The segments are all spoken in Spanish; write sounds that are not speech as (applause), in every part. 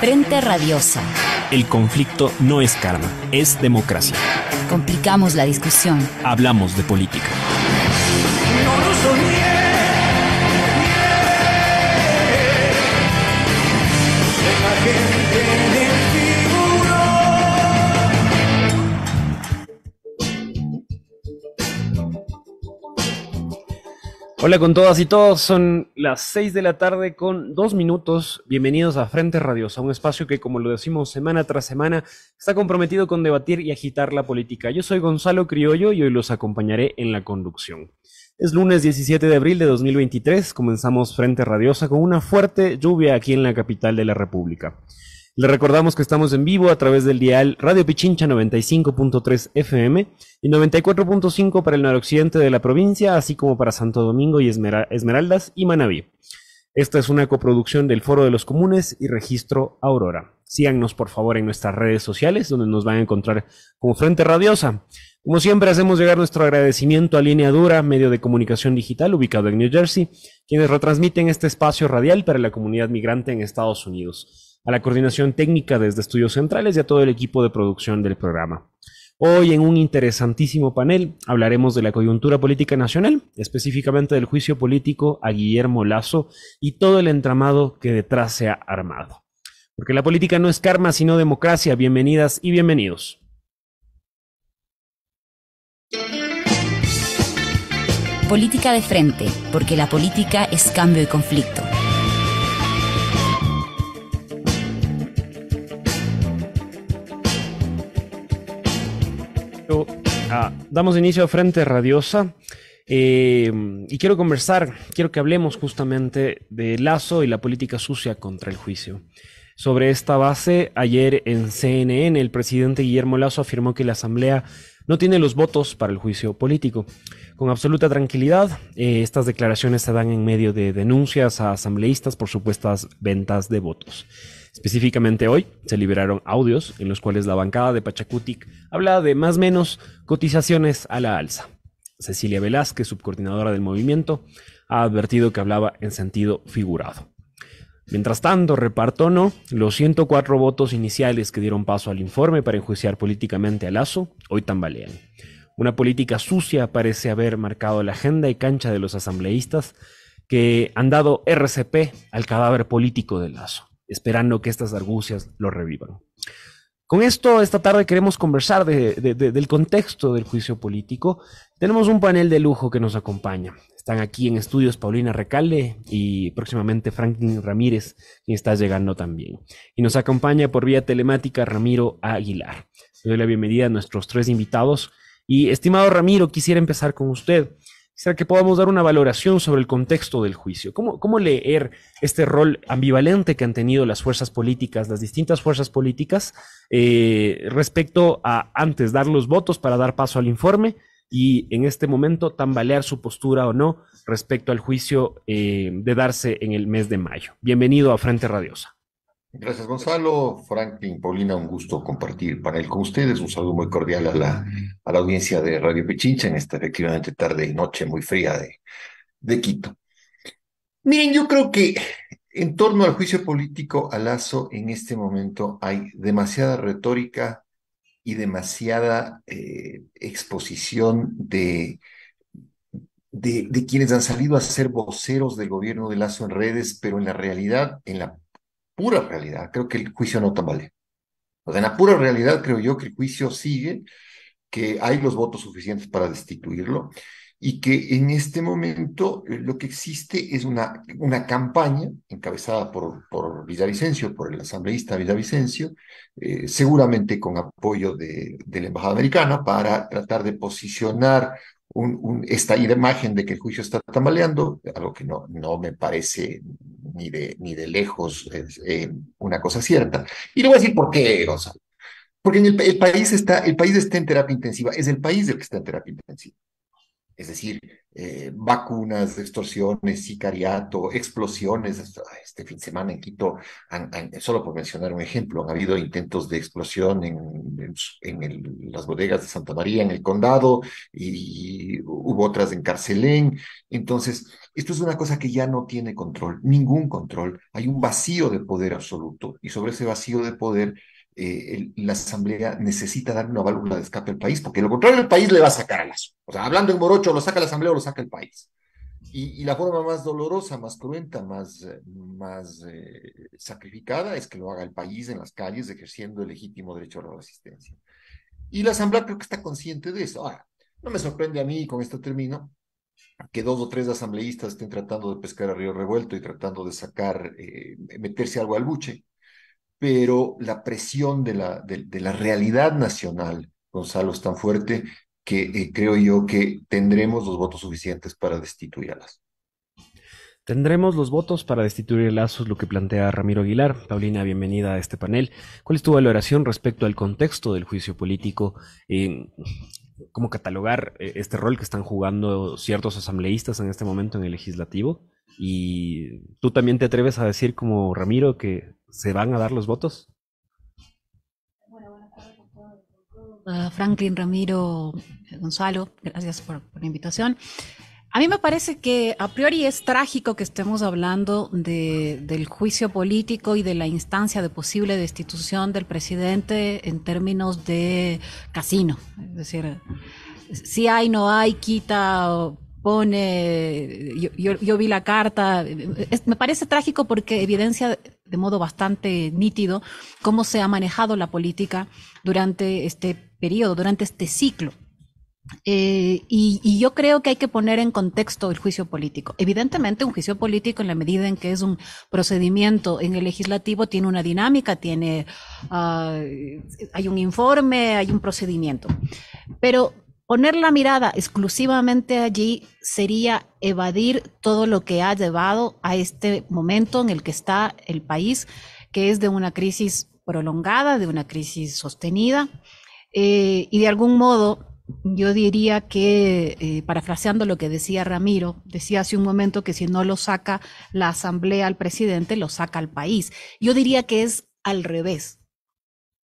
Frente Radiosa. El conflicto no es karma, es democracia. Complicamos la discusión. Hablamos de política. Hola con todas y todos, son las 6 de la tarde con dos minutos. Bienvenidos a Frente Radiosa, un espacio que, como lo decimos semana tras semana, está comprometido con debatir y agitar la política. Yo soy Gonzalo Criollo y hoy los acompañaré en la conducción. Es lunes 17 de abril de 2023, comenzamos Frente Radiosa con una fuerte lluvia aquí en la capital de la República. Le recordamos que estamos en vivo a través del dial Radio Pichincha 95.3 FM y 94.5 para el noroccidente de la provincia, así como para Santo Domingo y Esmeraldas y Manabí. Esta es una coproducción del Foro de los Comunes y Registro Aurora. Síganos por favor en nuestras redes sociales, donde nos van a encontrar como Frente Radiosa. Como siempre, hacemos llegar nuestro agradecimiento a Línea Dura, medio de comunicación digital ubicado en New Jersey, quienes retransmiten este espacio radial para la comunidad migrante en Estados Unidos a la coordinación técnica desde Estudios Centrales y a todo el equipo de producción del programa. Hoy en un interesantísimo panel hablaremos de la coyuntura política nacional, específicamente del juicio político a Guillermo Lazo y todo el entramado que detrás se ha armado. Porque la política no es karma, sino democracia. Bienvenidas y bienvenidos. Política de frente, porque la política es cambio y conflicto. Ah, damos inicio a Frente Radiosa eh, y quiero conversar, quiero que hablemos justamente de Lazo y la política sucia contra el juicio. Sobre esta base, ayer en CNN el presidente Guillermo Lazo afirmó que la Asamblea no tiene los votos para el juicio político. Con absoluta tranquilidad, eh, estas declaraciones se dan en medio de denuncias a asambleístas por supuestas ventas de votos. Específicamente hoy se liberaron audios en los cuales la bancada de Pachacutic hablaba de más menos cotizaciones a la alza. Cecilia Velázquez, subcoordinadora del movimiento, ha advertido que hablaba en sentido figurado. Mientras tanto, reparto no, los 104 votos iniciales que dieron paso al informe para enjuiciar políticamente a Lazo hoy tambalean. Una política sucia parece haber marcado la agenda y cancha de los asambleístas que han dado RCP al cadáver político de Lazo esperando que estas argucias lo revivan. Con esto, esta tarde queremos conversar del contexto del juicio político. Tenemos un panel de lujo que nos acompaña. Están aquí en estudios Paulina Recalde y próximamente Franklin Ramírez, quien está llegando también. Y nos acompaña por vía telemática Ramiro Aguilar. Le doy la bienvenida a nuestros tres invitados. Y estimado Ramiro, quisiera empezar con usted. Quisiera que podamos dar una valoración sobre el contexto del juicio. ¿Cómo, leer este rol ambivalente que han tenido las fuerzas políticas, las distintas fuerzas políticas, eh, respecto a antes dar los votos para dar paso al informe y en este momento tambalear su postura o no respecto al juicio eh, de darse en el mes de mayo? Bienvenido a Frente Radiosa. Gracias, Gonzalo. Franklin, Paulina, un gusto compartir panel con ustedes. Un saludo muy cordial a la, a la audiencia de Radio Pichincha en esta efectivamente tarde y noche muy fría de, de Quito. Miren, yo creo que en torno al juicio político a Lazo, en este momento hay demasiada retórica y demasiada eh, exposición de, de, de, quienes han salido a ser voceros del gobierno de Lazo en redes, pero en la realidad, en la pura realidad, creo que el juicio no tambalea. O sea, en la pura realidad creo yo que el juicio sigue, que hay los votos suficientes para destituirlo y que en este momento eh, lo que existe es una, una campaña encabezada por, por Villavicencio, por el asambleísta Villavicencio, eh, seguramente con apoyo de, de la Embajada Americana, para tratar de posicionar un, un, esta imagen de que el juicio está tambaleando, algo que no, no me parece ni de, ni de lejos eh, una cosa cierta. Y le voy a decir por qué, Gonzalo. Porque el, país está, el país está en terapia intensiva, es el país del que está en terapia intensiva es decir, eh, vacunas, extorsiones, sicariato, explosiones. Este fin de semana en Quito, solo por mencionar un ejemplo, han habido intentos de explosión en, las bodegas de Santa María, en el condado, y hubo otras en Carcelén. Entonces, esto es una cosa que ya no tiene control, ningún control. Hay un vacío de poder absoluto, y sobre ese vacío de poder eh, la Asamblea necesita dar una válvula de escape al país, porque lo contrario el país le va a sacar a las O sea, hablando en morocho, lo saca la Asamblea o lo saca el país. Y, y la forma más dolorosa, más cruenta, más, eh, más eh, sacrificada es que lo haga el país en las calles ejerciendo el legítimo derecho a la resistencia. Y la Asamblea creo que está consciente de eso. Ahora, no me sorprende a mí, con este término que dos o tres asambleístas estén tratando de pescar a río revuelto y tratando de sacar, eh, meterse algo al buche pero la presión de la, de, la realidad nacional, Gonzalo, es tan fuerte que eh, creo yo que tendremos los votos suficientes para destituirlas. Tendremos los votos para destituir es lo que plantea Ramiro Aguilar. Paulina, bienvenida a este panel. ¿Cuál es tu valoración respecto al contexto del juicio político? Eh, ¿Cómo catalogar eh, este rol que están jugando ciertos asambleístas en este momento en el legislativo? Y tú también te atreves a decir, como Ramiro, que se van a dar los votos. Franklin Ramiro Gonzalo, gracias por, la invitación. A mí me parece que a priori es trágico que estemos hablando del juicio político y de la instancia de posible destitución del presidente en términos de casino. Es decir, si hay, no hay, quita, pone, yo, vi la carta, me parece trágico porque evidencia de modo bastante nítido cómo se ha manejado la política durante este periodo, durante este ciclo. Eh, y, yo creo que hay que poner en contexto el juicio político. Evidentemente, un juicio político, en la medida en que es un procedimiento en el legislativo, tiene una dinámica, tiene, ah, hay un informe, hay un procedimiento. Pero Poner la mirada exclusivamente allí sería evadir todo lo que ha llevado a este momento en el que está el país, que es de una crisis prolongada, de una crisis sostenida, eh, y de algún modo yo diría que, eh, parafraseando lo que decía Ramiro, decía hace un momento que si no lo saca la asamblea al presidente, lo saca al país. Yo diría que es al revés,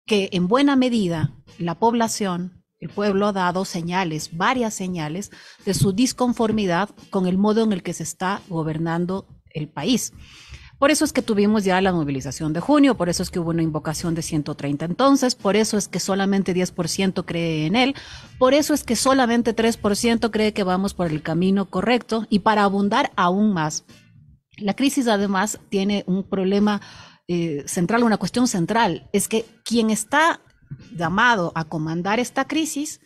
que en buena medida la población, el pueblo ha dado señales, varias señales, de su disconformidad con el modo en el que se está gobernando el país. Por eso es que tuvimos ya la movilización de junio, por eso es que hubo una invocación de 130 entonces, por eso es que solamente 10% cree en él, por eso es que solamente 3% cree que vamos por el camino correcto y para abundar aún más. La crisis además tiene un problema eh, central, una cuestión central, es que quien está llamado a comandar esta crisis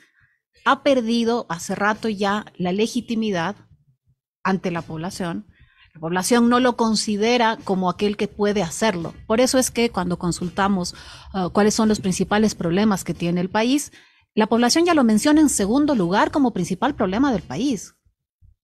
ha perdido hace rato ya la legitimidad ante la población. La población no lo considera como aquel que puede hacerlo. Por eso es que cuando consultamos ah, cuáles son los principales problemas que tiene el país, la población ya lo menciona en segundo lugar como principal problema del país.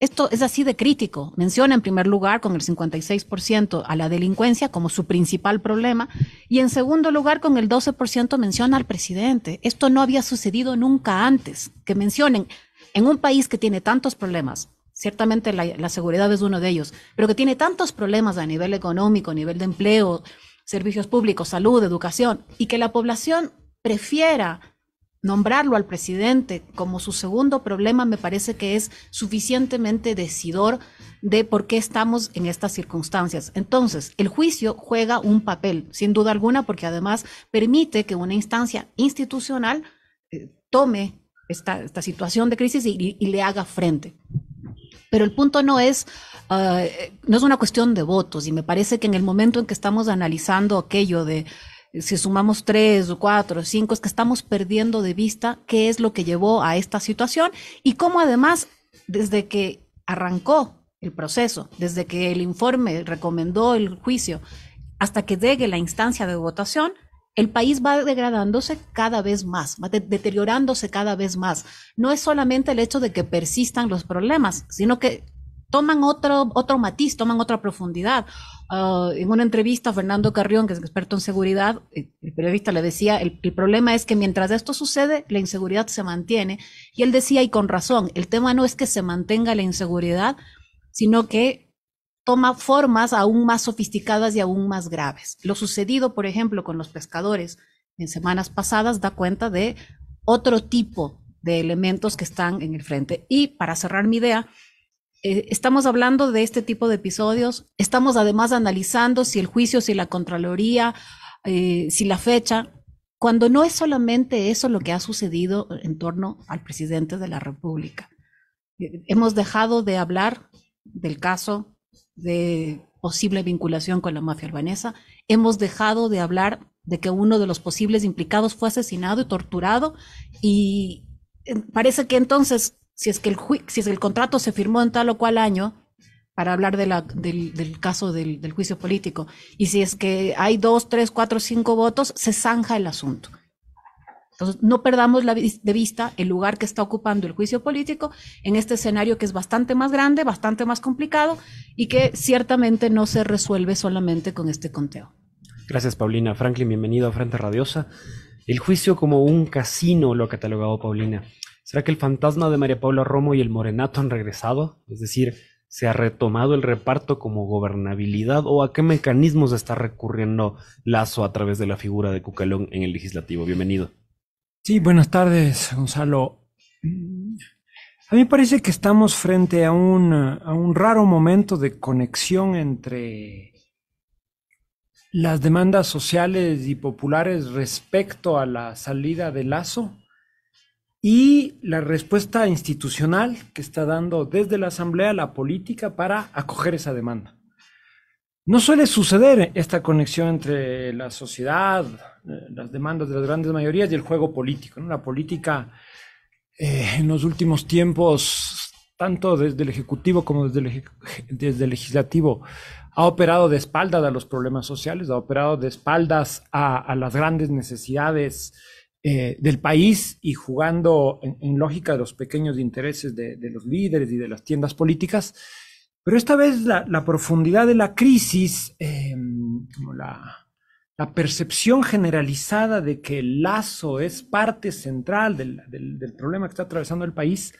Esto es así de crítico. Menciona en primer lugar con el 56% a la delincuencia como su principal problema y en segundo lugar con el 12% menciona al presidente. Esto no había sucedido nunca antes, que mencionen en un país que tiene tantos problemas. Ciertamente la, seguridad es uno de ellos, pero que tiene tantos problemas a nivel económico, a nivel de empleo, servicios públicos, salud, educación, y que la población prefiera nombrarlo al presidente como su segundo problema me parece que es suficientemente decidor de por qué estamos en estas circunstancias. Entonces, el juicio juega un papel, sin duda alguna, porque además permite que una instancia institucional eh, tome esta, situación de crisis y, le haga frente. Pero el punto no es, ah, eh, no es una cuestión de votos y me parece que en el momento en que estamos analizando aquello de si sumamos tres o cuatro o cinco, es que estamos perdiendo de vista qué es lo que llevó a esta situación y cómo además desde que arrancó el proceso, desde que el informe recomendó el juicio hasta que llegue la instancia de votación, el país va degradándose cada vez más, va deteriorándose cada vez más. No es solamente el hecho de que persistan los problemas, sino que toman otro, otro matiz, toman otra profundidad. Ah, en una entrevista, Fernando Carrión, que es experto en seguridad, eh, el periodista le decía, el, problema es que mientras esto sucede, la inseguridad se mantiene. Y él decía, y con razón, el tema no es que se mantenga la inseguridad, sino que toma formas aún más sofisticadas y aún más graves. Lo sucedido, por ejemplo, con los pescadores en semanas pasadas da cuenta de otro tipo de elementos que están en el frente. Y para cerrar mi idea, eh, estamos hablando de este tipo de episodios, estamos además analizando si el juicio, si la Contraloría, eh, si la fecha, cuando no es solamente eso lo que ha sucedido en torno al presidente de la República. Eh, hemos dejado de hablar del caso de posible vinculación con la mafia albanesa, hemos dejado de hablar de que uno de los posibles implicados fue asesinado y torturado y parece que entonces si es que el, si es el contrato se firmó en tal o cual año, para hablar de la, del, del, caso del, del, juicio político, y si es que hay dos, tres, cuatro, cinco votos, se zanja el asunto. Entonces, no perdamos la, de vista el lugar que está ocupando el juicio político en este escenario que es bastante más grande, bastante más complicado y que ciertamente no se resuelve solamente con este conteo. Gracias, Paulina. Franklin, bienvenido a Frente Radiosa. El juicio como un casino lo ha catalogado Paulina. ¿Será que el fantasma de María Paula Romo y el Morenato han regresado? Es decir, ¿se ha retomado el reparto como gobernabilidad o a qué mecanismos está recurriendo Lazo a través de la figura de Cucalón en el legislativo? Bienvenido. Sí, buenas tardes, Gonzalo. A mí me parece que estamos frente a un, a un raro momento de conexión entre las demandas sociales y populares respecto a la salida de Lazo y la respuesta institucional que está dando desde la Asamblea la política para acoger esa demanda. No suele suceder esta conexión entre la sociedad, eh, las demandas de las grandes mayorías y el juego político. La política eh, en los últimos tiempos, tanto desde el Ejecutivo como desde el, desde el Legislativo, ha operado de espaldas a los problemas sociales, ha operado de espaldas a, a las grandes necesidades eh, del país y jugando en, lógica de los pequeños intereses de, los líderes y de las tiendas políticas. Pero esta vez la, profundidad de la crisis, em, la, percepción generalizada de que el lazo es parte central del, problema que está atravesando el país,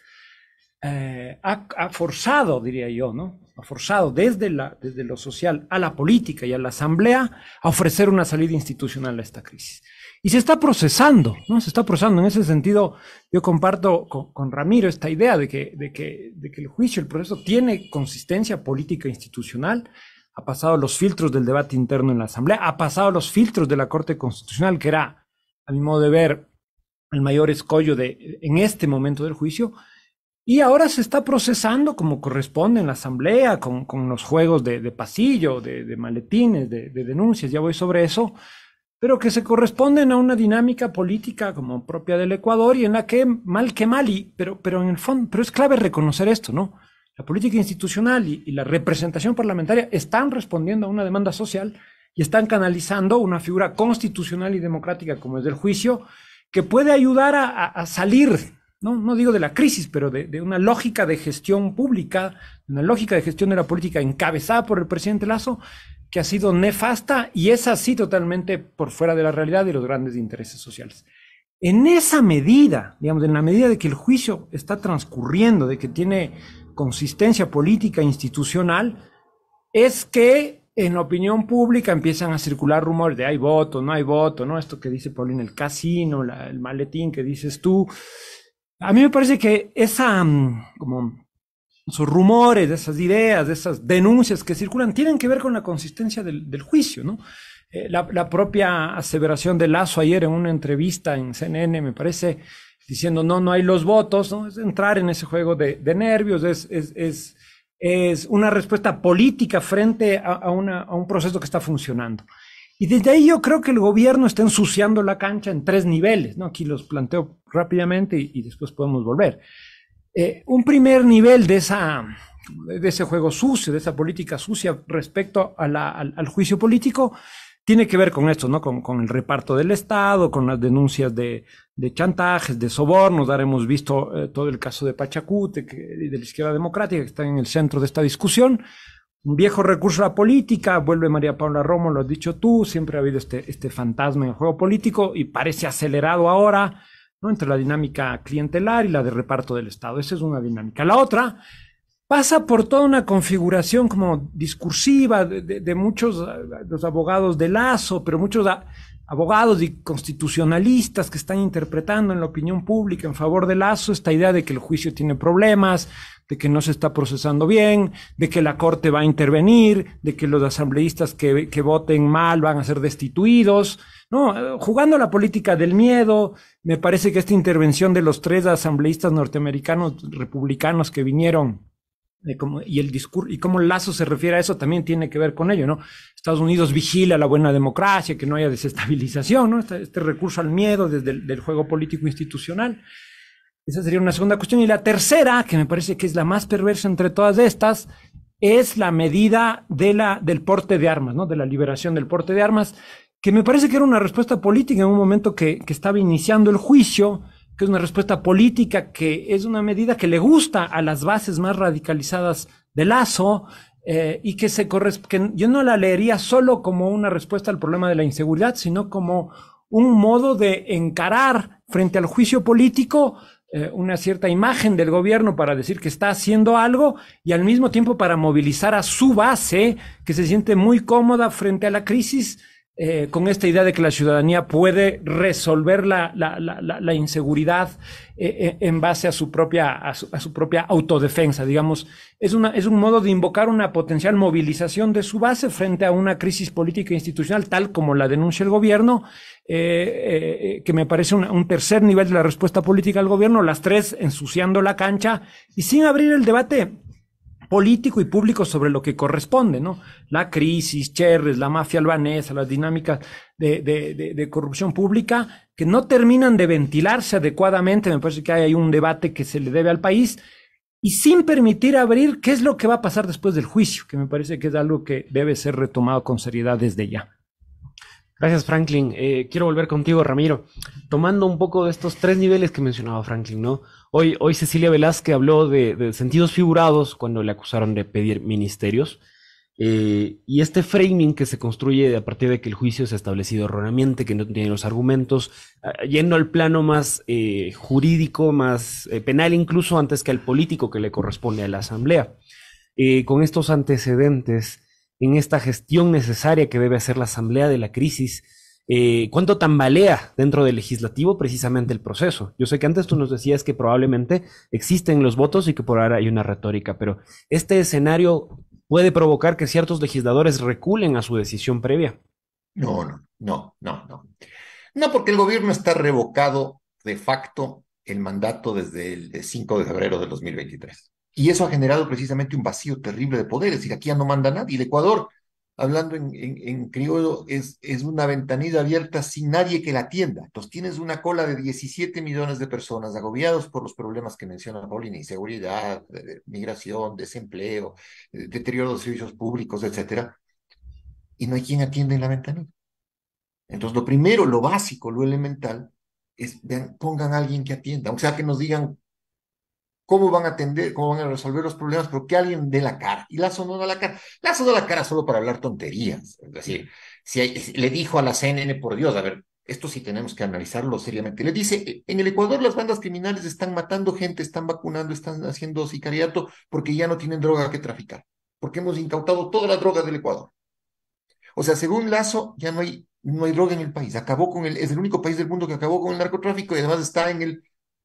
eh, ha, forzado, diría yo, ¿no? Ha forzado desde, desde lo social a la política y a la asamblea a ofrecer una salida institucional a esta crisis y se está procesando, ¿no? Se está procesando. En ese sentido, yo comparto con, Ramiro esta idea de que, de que, de que el juicio, el proceso tiene consistencia política e institucional, ha pasado los filtros del debate interno en la Asamblea, ha pasado los filtros de la Corte Constitucional, que era, a mi modo de ver, el mayor escollo de, en este momento del juicio, y ahora se está procesando como corresponde en la Asamblea, con, los juegos de, pasillo, de maletines, de denuncias, ya voy sobre eso, pero que se corresponden a una dinámica política como propia del Ecuador y en la que mal que mal, y, pero, pero en el fondo, pero es clave reconocer esto, ¿no? La política institucional y, la representación parlamentaria están respondiendo a una demanda social y están canalizando una figura constitucional y democrática como es del juicio, que puede ayudar a, salir, ¿no? no digo de la crisis, pero de, de, una lógica de gestión pública, una lógica de gestión de la política encabezada por el presidente Lazo, que ha sido nefasta y es así totalmente por fuera de la realidad y los grandes intereses sociales. En esa medida, digamos, en la medida de que el juicio está transcurriendo, de que tiene consistencia política e institucional, es que en la opinión pública empiezan a circular rumores de hay voto, no hay voto, ¿no? Esto que dice Paulín, el casino, el maletín que dices tú. A mí me parece que esa, mm, como esos rumores, esas ideas, esas denuncias que circulan, tienen que ver con la consistencia del, juicio, ¿no? Eh, la, propia aseveración de Lazo ayer en una entrevista en CNN, me parece, diciendo no, no hay los votos, ¿no? Es entrar en ese juego de, nervios, es, una respuesta política frente a, un proceso que está funcionando. Y desde ahí yo creo que el gobierno está ensuciando la cancha en tres niveles, ¿no? Aquí los planteo rápidamente y después podemos volver. Eh, un primer nivel de, ese juego sucio, de esa política sucia respecto al, juicio político, tiene que ver con esto, ¿no? Con, el reparto del Estado, con las denuncias de, chantajes, de sobornos. Ahora hemos visto eh, todo el caso de Pachacute, y de la izquierda democrática, que está en el centro de esta discusión un viejo recurso a la política, vuelve María Paula Romo, lo has dicho tú, siempre ha habido este, este fantasma en el juego político y parece acelerado ahora entre la dinámica clientelar y la de reparto del Estado. Esa es una dinámica. La otra pasa por toda una configuración como discursiva de, de muchos eh, los abogados de Lazo, pero muchos ah, abogados y constitucionalistas que están interpretando en la opinión pública en favor de Lazo esta idea de que el juicio tiene problemas, de que no se está procesando bien, de que la Corte va a intervenir, de que los asambleístas que, que voten mal van a ser destituidos. No, eh, jugando la política del miedo, me parece que esta intervención de los tres asambleístas norteamericanos republicanos que vinieron y el discurso, y cómo Lazo se refiere a eso también tiene que ver con ello, ¿no? Estados Unidos vigila la buena democracia, que no haya desestabilización, ¿no? Este, este, recurso al miedo desde el del juego político institucional. Esa sería una segunda cuestión. Y la tercera, que me parece que es la más perversa entre todas estas, es la medida de la, del porte de armas, ¿no? De la liberación del porte de armas, que me parece que era una respuesta política en un momento que, que estaba iniciando el juicio, que es una respuesta política, que es una medida que le gusta a las bases más radicalizadas de Lazo eh, y que, se que yo no la leería solo como una respuesta al problema de la inseguridad, sino como un modo de encarar frente al juicio político eh, una cierta imagen del gobierno para decir que está haciendo algo y al mismo tiempo para movilizar a su base que se siente muy cómoda frente a la crisis eh, con esta idea de que la ciudadanía puede resolver la, inseguridad eh, eh, en base a su, propia, autodefensa, digamos. Es, una, es un modo de invocar una potencial movilización de su base frente a una crisis política e institucional, tal como la denuncia el gobierno, que me parece un tercer nivel de la respuesta política al gobierno, las tres ensuciando la cancha y sin abrir el debate político y público sobre lo que corresponde, ¿no? La crisis, Cherres, la mafia albanesa, las dinámicas de, corrupción pública, que no terminan de ventilarse adecuadamente, me parece que hay un debate que se le debe al país, y sin permitir abrir qué es lo que va a pasar después del juicio, que me parece que es algo que debe ser retomado con seriedad desde ya. Gracias, Franklin. Eh, quiero volver contigo, Ramiro, tomando un poco de estos tres niveles que mencionaba Franklin, ¿no? Hoy, hoy Cecilia Velázquez habló de, sentidos figurados cuando le acusaron de pedir ministerios. Eh, y este framing que se construye a partir de que el juicio se ha establecido erróneamente, que no tiene los argumentos, ah, yendo al plano más eh, jurídico, más eh, penal incluso, antes que al político que le corresponde a la Asamblea. con estos antecedentes, en esta gestión necesaria que debe hacer la Asamblea de la crisis, eh, cuánto tambalea dentro del legislativo precisamente el proceso. Yo sé que antes tú nos decías que probablemente existen los votos y que por ahora hay una retórica, pero este escenario puede provocar que ciertos legisladores reculen a su decisión previa. No, no, no, no, no. No, porque el gobierno está revocado de facto el mandato desde el 5 de febrero de 2023. Y eso ha generado precisamente un vacío terrible de poderes. Y aquí ya no manda nadie. El Ecuador hablando en, en, criollo, es, es, una ventanilla abierta sin nadie que la atienda. Entonces tienes una cola de 17 millones de personas agobiados por los problemas que menciona Paulina, inseguridad, migración, desempleo, eh, deterioro de servicios públicos, etcétera, y no hay quien atienda en la ventanilla. Entonces lo primero, lo básico, lo elemental, es pongan a alguien que atienda, o sea que nos digan cómo van a atender, cómo van a resolver los problemas, pero que alguien dé la cara. Y Lazo no da la cara. Lazo da la cara solo para hablar tonterías. Es decir, si le dijo a la CNN, por Dios, a ver, esto sí tenemos que analizarlo seriamente. Le dice, en el Ecuador las bandas criminales están matando gente, están vacunando, están haciendo sicariato porque ya no tienen droga que traficar, porque hemos incautado toda la droga del Ecuador. O sea, según Lazo, ya no hay, no hay droga en el país. Acabó con el, es el único país del mundo que acabó con el narcotráfico y además está en el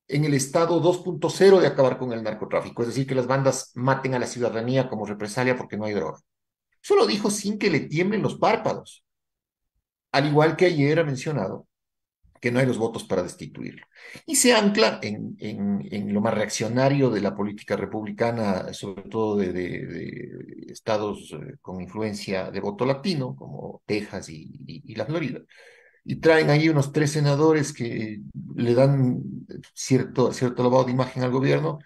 en el estado 2.0 de acabar con el narcotráfico, es decir, que las bandas maten a la ciudadanía como represalia porque no hay droga. Eso lo dijo sin que le tiemblen los párpados. Al igual que ayer ha mencionado que no hay los votos para destituirlo. Y se ancla en, en, lo más reaccionario de la política republicana, sobre todo de, estados eh, con influencia de voto latino, como Texas y, y, y la Florida, y traen ahí unos tres senadores que le dan cierto, cierto lavado de imagen al gobierno,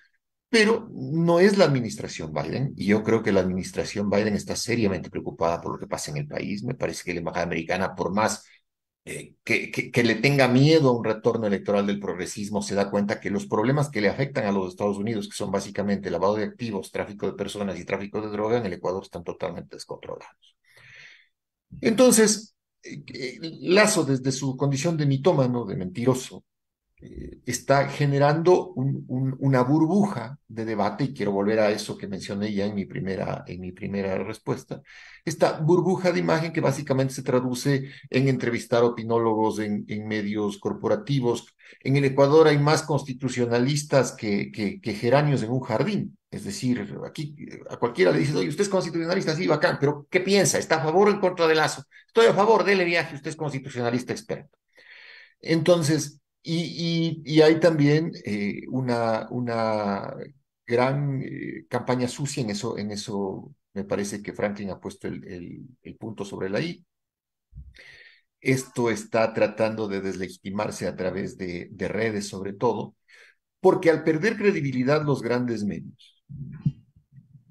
pero no es la administración Biden, y yo creo que la administración Biden está seriamente preocupada por lo que pasa en el país. Me parece que la embajada americana, por más eh, que, que, que, le tenga miedo a un retorno electoral del progresismo, se da cuenta que los problemas que le afectan a los Estados Unidos, que son básicamente lavado de activos, tráfico de personas y tráfico de droga en el Ecuador, están totalmente descontrolados. Entonces, eh, Lazo, desde su condición de mitómano, de mentiroso, eh, está generando una burbuja de debate, y quiero volver a eso que mencioné ya en mi, primera, en mi primera respuesta, esta burbuja de imagen que básicamente se traduce en entrevistar opinólogos en, medios corporativos. En el Ecuador hay más constitucionalistas que, que, que geranios en un jardín. Es decir, aquí a cualquiera le dices, oye, usted es constitucionalista, sí, bacán, pero ¿qué piensa? ¿Está a favor o en contra de Lazo? Estoy a favor, dele viaje, usted es constitucionalista experto. Entonces, y, hay también eh, una, gran eh, campaña sucia en eso, en eso me parece que Franklin ha puesto el, punto sobre la I. Esto está tratando de deslegitimarse a través de redes, sobre todo, porque al perder credibilidad los grandes medios,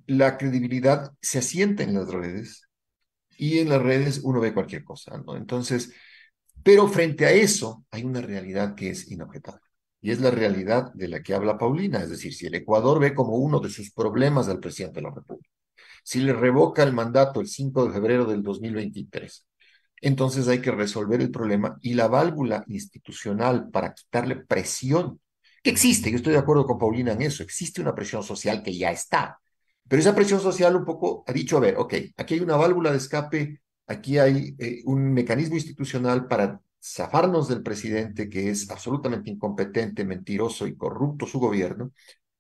la credibilidad se asienta en las redes y en las redes uno ve cualquier cosa, ¿no? Entonces, pero frente a eso hay una realidad que es inobjetable y es la realidad de la que habla Paulina, es decir, si el Ecuador ve como uno de sus problemas al presidente de la República, si le revoca el mandato el 5 de febrero del 2023, entonces hay que resolver el problema y la válvula institucional para quitarle presión existe, yo estoy de acuerdo con Paulina en eso, existe una presión social que ya está, pero esa presión social un poco ha dicho, a ver, ok, aquí hay una válvula de escape, aquí hay eh, un mecanismo institucional para zafarnos del presidente que es absolutamente incompetente, mentiroso y corrupto su gobierno.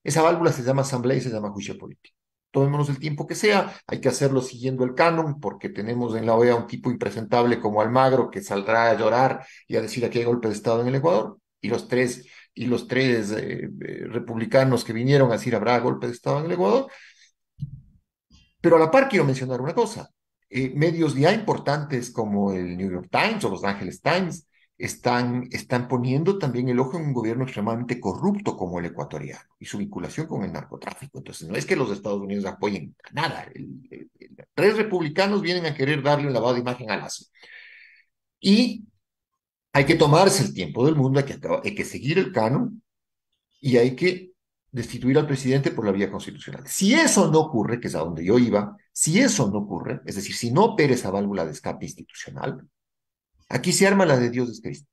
Esa válvula se llama asamblea y se llama juicio político. Tomémonos el tiempo que sea, hay que hacerlo siguiendo el canon, porque tenemos en la OEA un tipo impresentable como Almagro que saldrá a llorar y a decir aquí hay golpe de Estado en el Ecuador, y los tres y los tres eh, eh, republicanos que vinieron a decir habrá golpe de Estado en el Ecuador. Pero a la par quiero mencionar una cosa. Eh, medios ya importantes como el New York Times o Los Angeles Times están, están poniendo también el ojo en un gobierno extremadamente corrupto como el ecuatoriano y su vinculación con el narcotráfico. Entonces, no es que los Estados Unidos apoyen nada. tres republicanos vienen a querer darle un lavado de imagen a lazo Y hay que tomarse el tiempo del mundo, hay que, hay que seguir el canon y hay que destituir al presidente por la vía constitucional. Si eso no ocurre, que es a donde yo iba, si eso no ocurre, es decir, si no opera esa válvula de escape institucional, aquí se arma la de Dios es Cristo.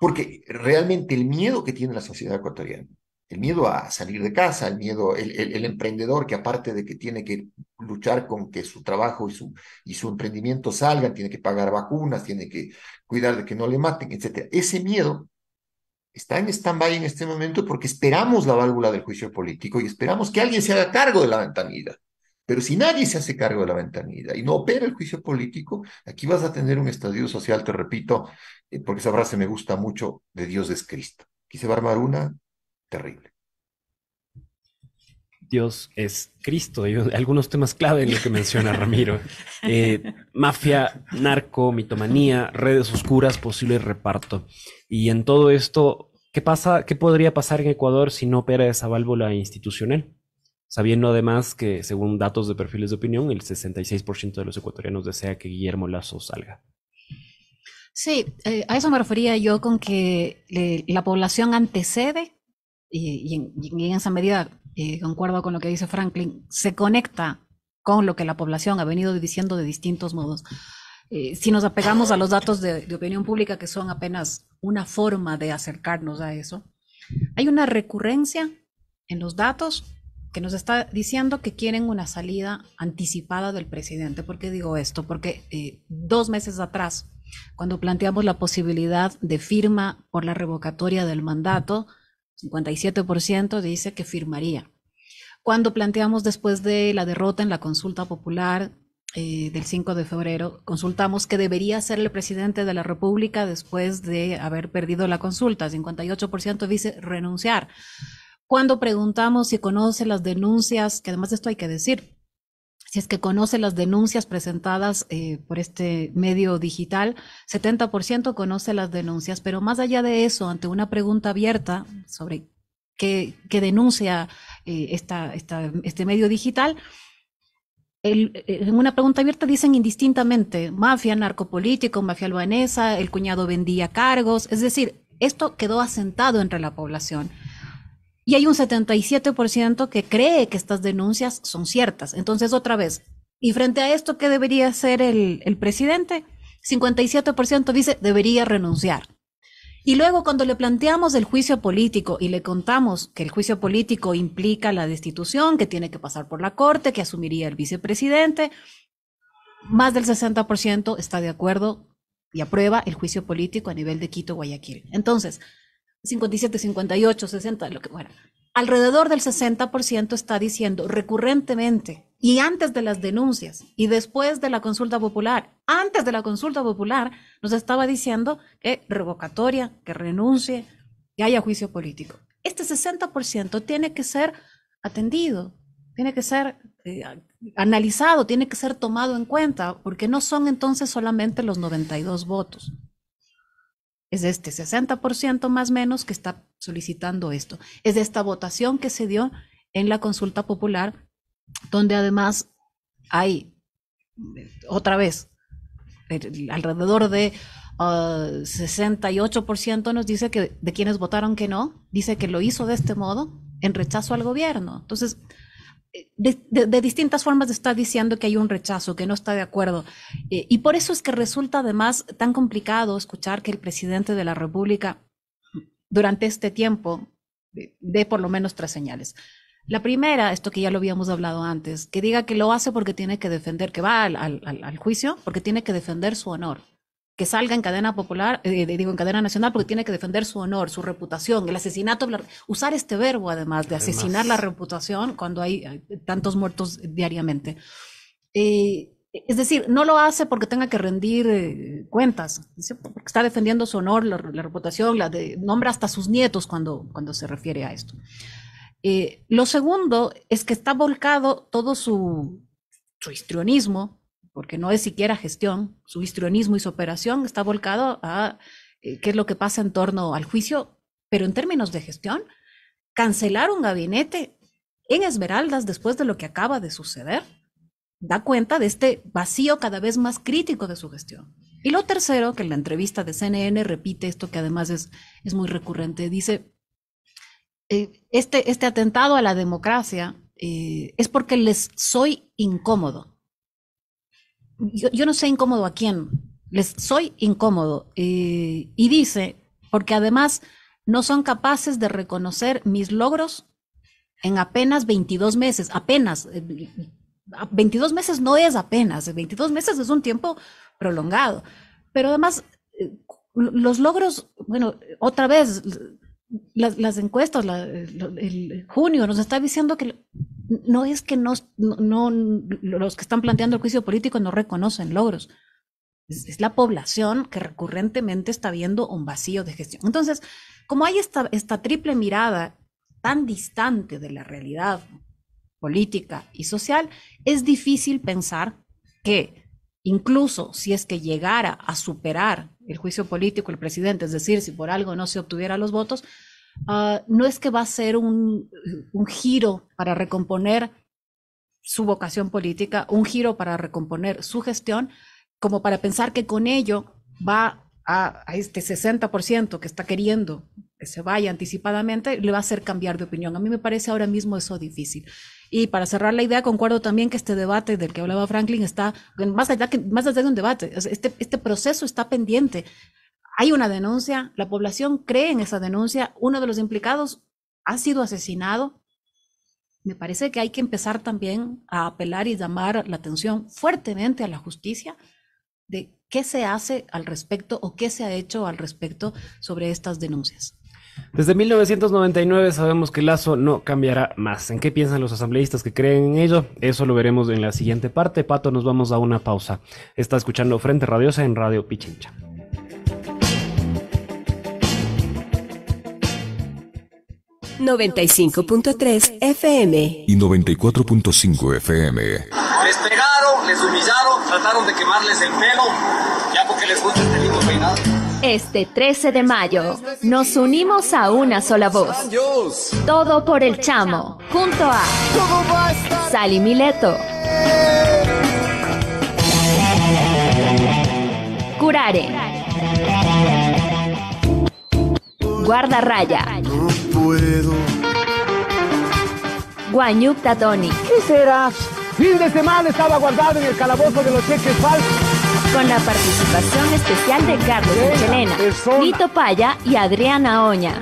Porque realmente el miedo que tiene la sociedad ecuatoriana el miedo a salir de casa, el miedo, el, emprendedor que aparte de que tiene que luchar con que su trabajo y su, y su emprendimiento salgan, tiene que pagar vacunas, tiene que cuidar de que no le maten, etc. Ese miedo está en stand-by en este momento porque esperamos la válvula del juicio político y esperamos que alguien se haga cargo de la ventanilla. Pero si nadie se hace cargo de la ventanilla y no opera el juicio político, aquí vas a tener un estadio social, te repito, eh, porque esa frase me gusta mucho, de Dios es Cristo. Aquí se va armar una terrible. Dios es Cristo. algunos temas clave en lo que menciona Ramiro. (laughs) Eh, mafia, narco, mitomanía, redes oscuras, posible reparto. Y en todo esto, ¿qué pasa? ¿Qué podría pasar en Ecuador si no opera esa válvula institucional? Sabiendo además que, según datos de perfiles de opinión, el 66% de los ecuatorianos desea que Guillermo Lazo salga. Sí, eh, a eso me refería yo con que eh, la población antecede y, en, esa medida, eh, concuerdo con lo que dice Franklin, se conecta con lo que la población ha venido diciendo de distintos modos. Eh, si nos apegamos a los datos de, opinión pública, que son apenas una forma de acercarnos a eso, hay una recurrencia en los datos que nos está diciendo que quieren una salida anticipada del presidente. ¿Por qué digo esto? Porque eh, dos meses atrás, cuando planteamos la posibilidad de firma por la revocatoria del mandato, 57% dice que firmaría. Cuando planteamos después de la derrota en la consulta popular eh, del 5 de febrero, consultamos que debería ser el presidente de la República después de haber perdido la consulta. 58% dice renunciar. Cuando preguntamos si conoce las denuncias, que además de esto hay que decir, si es que conoce las denuncias presentadas eh, por este medio digital, 70% conoce las denuncias, pero más allá de eso, ante una pregunta abierta sobre qué, denuncia eh, este medio digital, eh, en una pregunta abierta dicen indistintamente mafia, narcopolítico, mafia albanesa, el cuñado vendía cargos, es decir, esto quedó asentado entre la población y hay un 77% que cree que estas denuncias son ciertas. Entonces, otra vez, y frente a esto, ¿qué debería hacer el, presidente? 57% dice debería renunciar. Y luego cuando le planteamos el juicio político y le contamos que el juicio político implica la destitución, que tiene que pasar por la Corte, que asumiría el vicepresidente, más del 60% está de acuerdo y aprueba el juicio político a nivel de Quito, Guayaquil. Entonces, 57, 58, 60, lo que fuera. Alrededor del 60% está diciendo recurrentemente y antes de las denuncias y después de la consulta popular, antes de la consulta popular nos estaba diciendo que revocatoria, que renuncie, que haya juicio político. Este 60% tiene que ser atendido, tiene que ser eh, analizado, tiene que ser tomado en cuenta, porque no son entonces solamente los 92 votos. Es de este 60% más menos que está solicitando esto. Es de esta votación que se dio en la consulta popular, donde además hay, mm, otra vez, alrededor de Uh, ah, 68% nos dice que de quienes votaron que no, dice que lo hizo de este modo en rechazo al gobierno. Entonces, de, distintas formas está diciendo que hay un rechazo, que no está de acuerdo. Eh, y por eso es que resulta además tan complicado escuchar que el presidente de la República durante este tiempo dé por lo menos tres señales. La primera, esto que ya lo habíamos hablado antes, que diga que lo hace porque tiene que defender, que va al juicio porque tiene que defender su honor que salga en cadena popular, eh, digo en cadena nacional, porque tiene que defender su honor, su reputación, el asesinato, usar este verbo además de asesinar la reputación cuando hay eh, tantos muertos diariamente. Eh, es decir, no lo hace porque tenga que rendir cuentas, está defendiendo su honor, la, reputación, la de, nombra hasta sus nietos cuando, cuando se refiere a esto. lo segundo es que está volcado todo su, su histrionismo porque no es siquiera gestión, su histrionismo y su operación está volcado a eh, qué es lo que pasa en torno al juicio, pero en términos de gestión, cancelar un gabinete en Esmeraldas después de lo que acaba de suceder, da cuenta de este vacío cada vez más crítico de su gestión. Y lo tercero, que en la entrevista de CNN repite esto que además es, muy recurrente, dice, eh, este, este atentado a la democracia eh, es porque les soy incómodo yo, no sé incómodo a quién, les soy incómodo. Eh, y dice, porque además no son capaces de reconocer mis logros en apenas 22 meses, apenas. 22 eh, meses no es apenas, 22 meses es un tiempo prolongado. Pero además, eh, los logros, bueno, otra vez, las, encuestas, el junio nos está diciendo que no es que no, los que están planteando el juicio político no reconocen logros. Es, la población que recurrentemente está viendo un vacío de gestión. Entonces, como hay esta triple mirada tan distante de la realidad política y social, es difícil pensar que incluso si es que llegara a superar el juicio político el presidente, es decir, si por algo no se obtuviera los votos, Ah, no es que va a ser un, giro para recomponer su vocación política, un giro para recomponer su gestión, como para pensar que con ello va a, a, este 60% que está queriendo que se vaya anticipadamente, le va a hacer cambiar de opinión. A mí me parece ahora mismo eso difícil. Y para cerrar la idea, concuerdo también que este debate del que hablaba Franklin está, más allá, más allá de un debate, este, este proceso está pendiente hay una denuncia, la población cree en esa denuncia, uno de los implicados ha sido asesinado. Me parece que hay que empezar también a apelar y llamar la atención fuertemente a la justicia de qué se hace al respecto o qué se ha hecho al respecto sobre estas denuncias. Desde 1999 sabemos que Lazo no cambiará más. ¿En qué piensan los asambleístas que creen en ello? Eso lo veremos en la siguiente parte. Pato, nos vamos a una pausa. Está escuchando Frente Radiosa en Radio Pichincha. 95.3 FM y 94.5 FM. Les pegaron, les humillaron, trataron de quemarles el pelo, ya porque les gusta el este pelito peinado. Este 13 de mayo nos unimos a una sola voz. Todo por el chamo, junto a Sally Mileto. Curare. Guarda raya puedo. Guanyuk ¿Qué será? Fin de semana estaba guardado en el calabozo de los cheques falsos con la participación especial de Carlos Michelena, Vito Paya y Adriana Oña.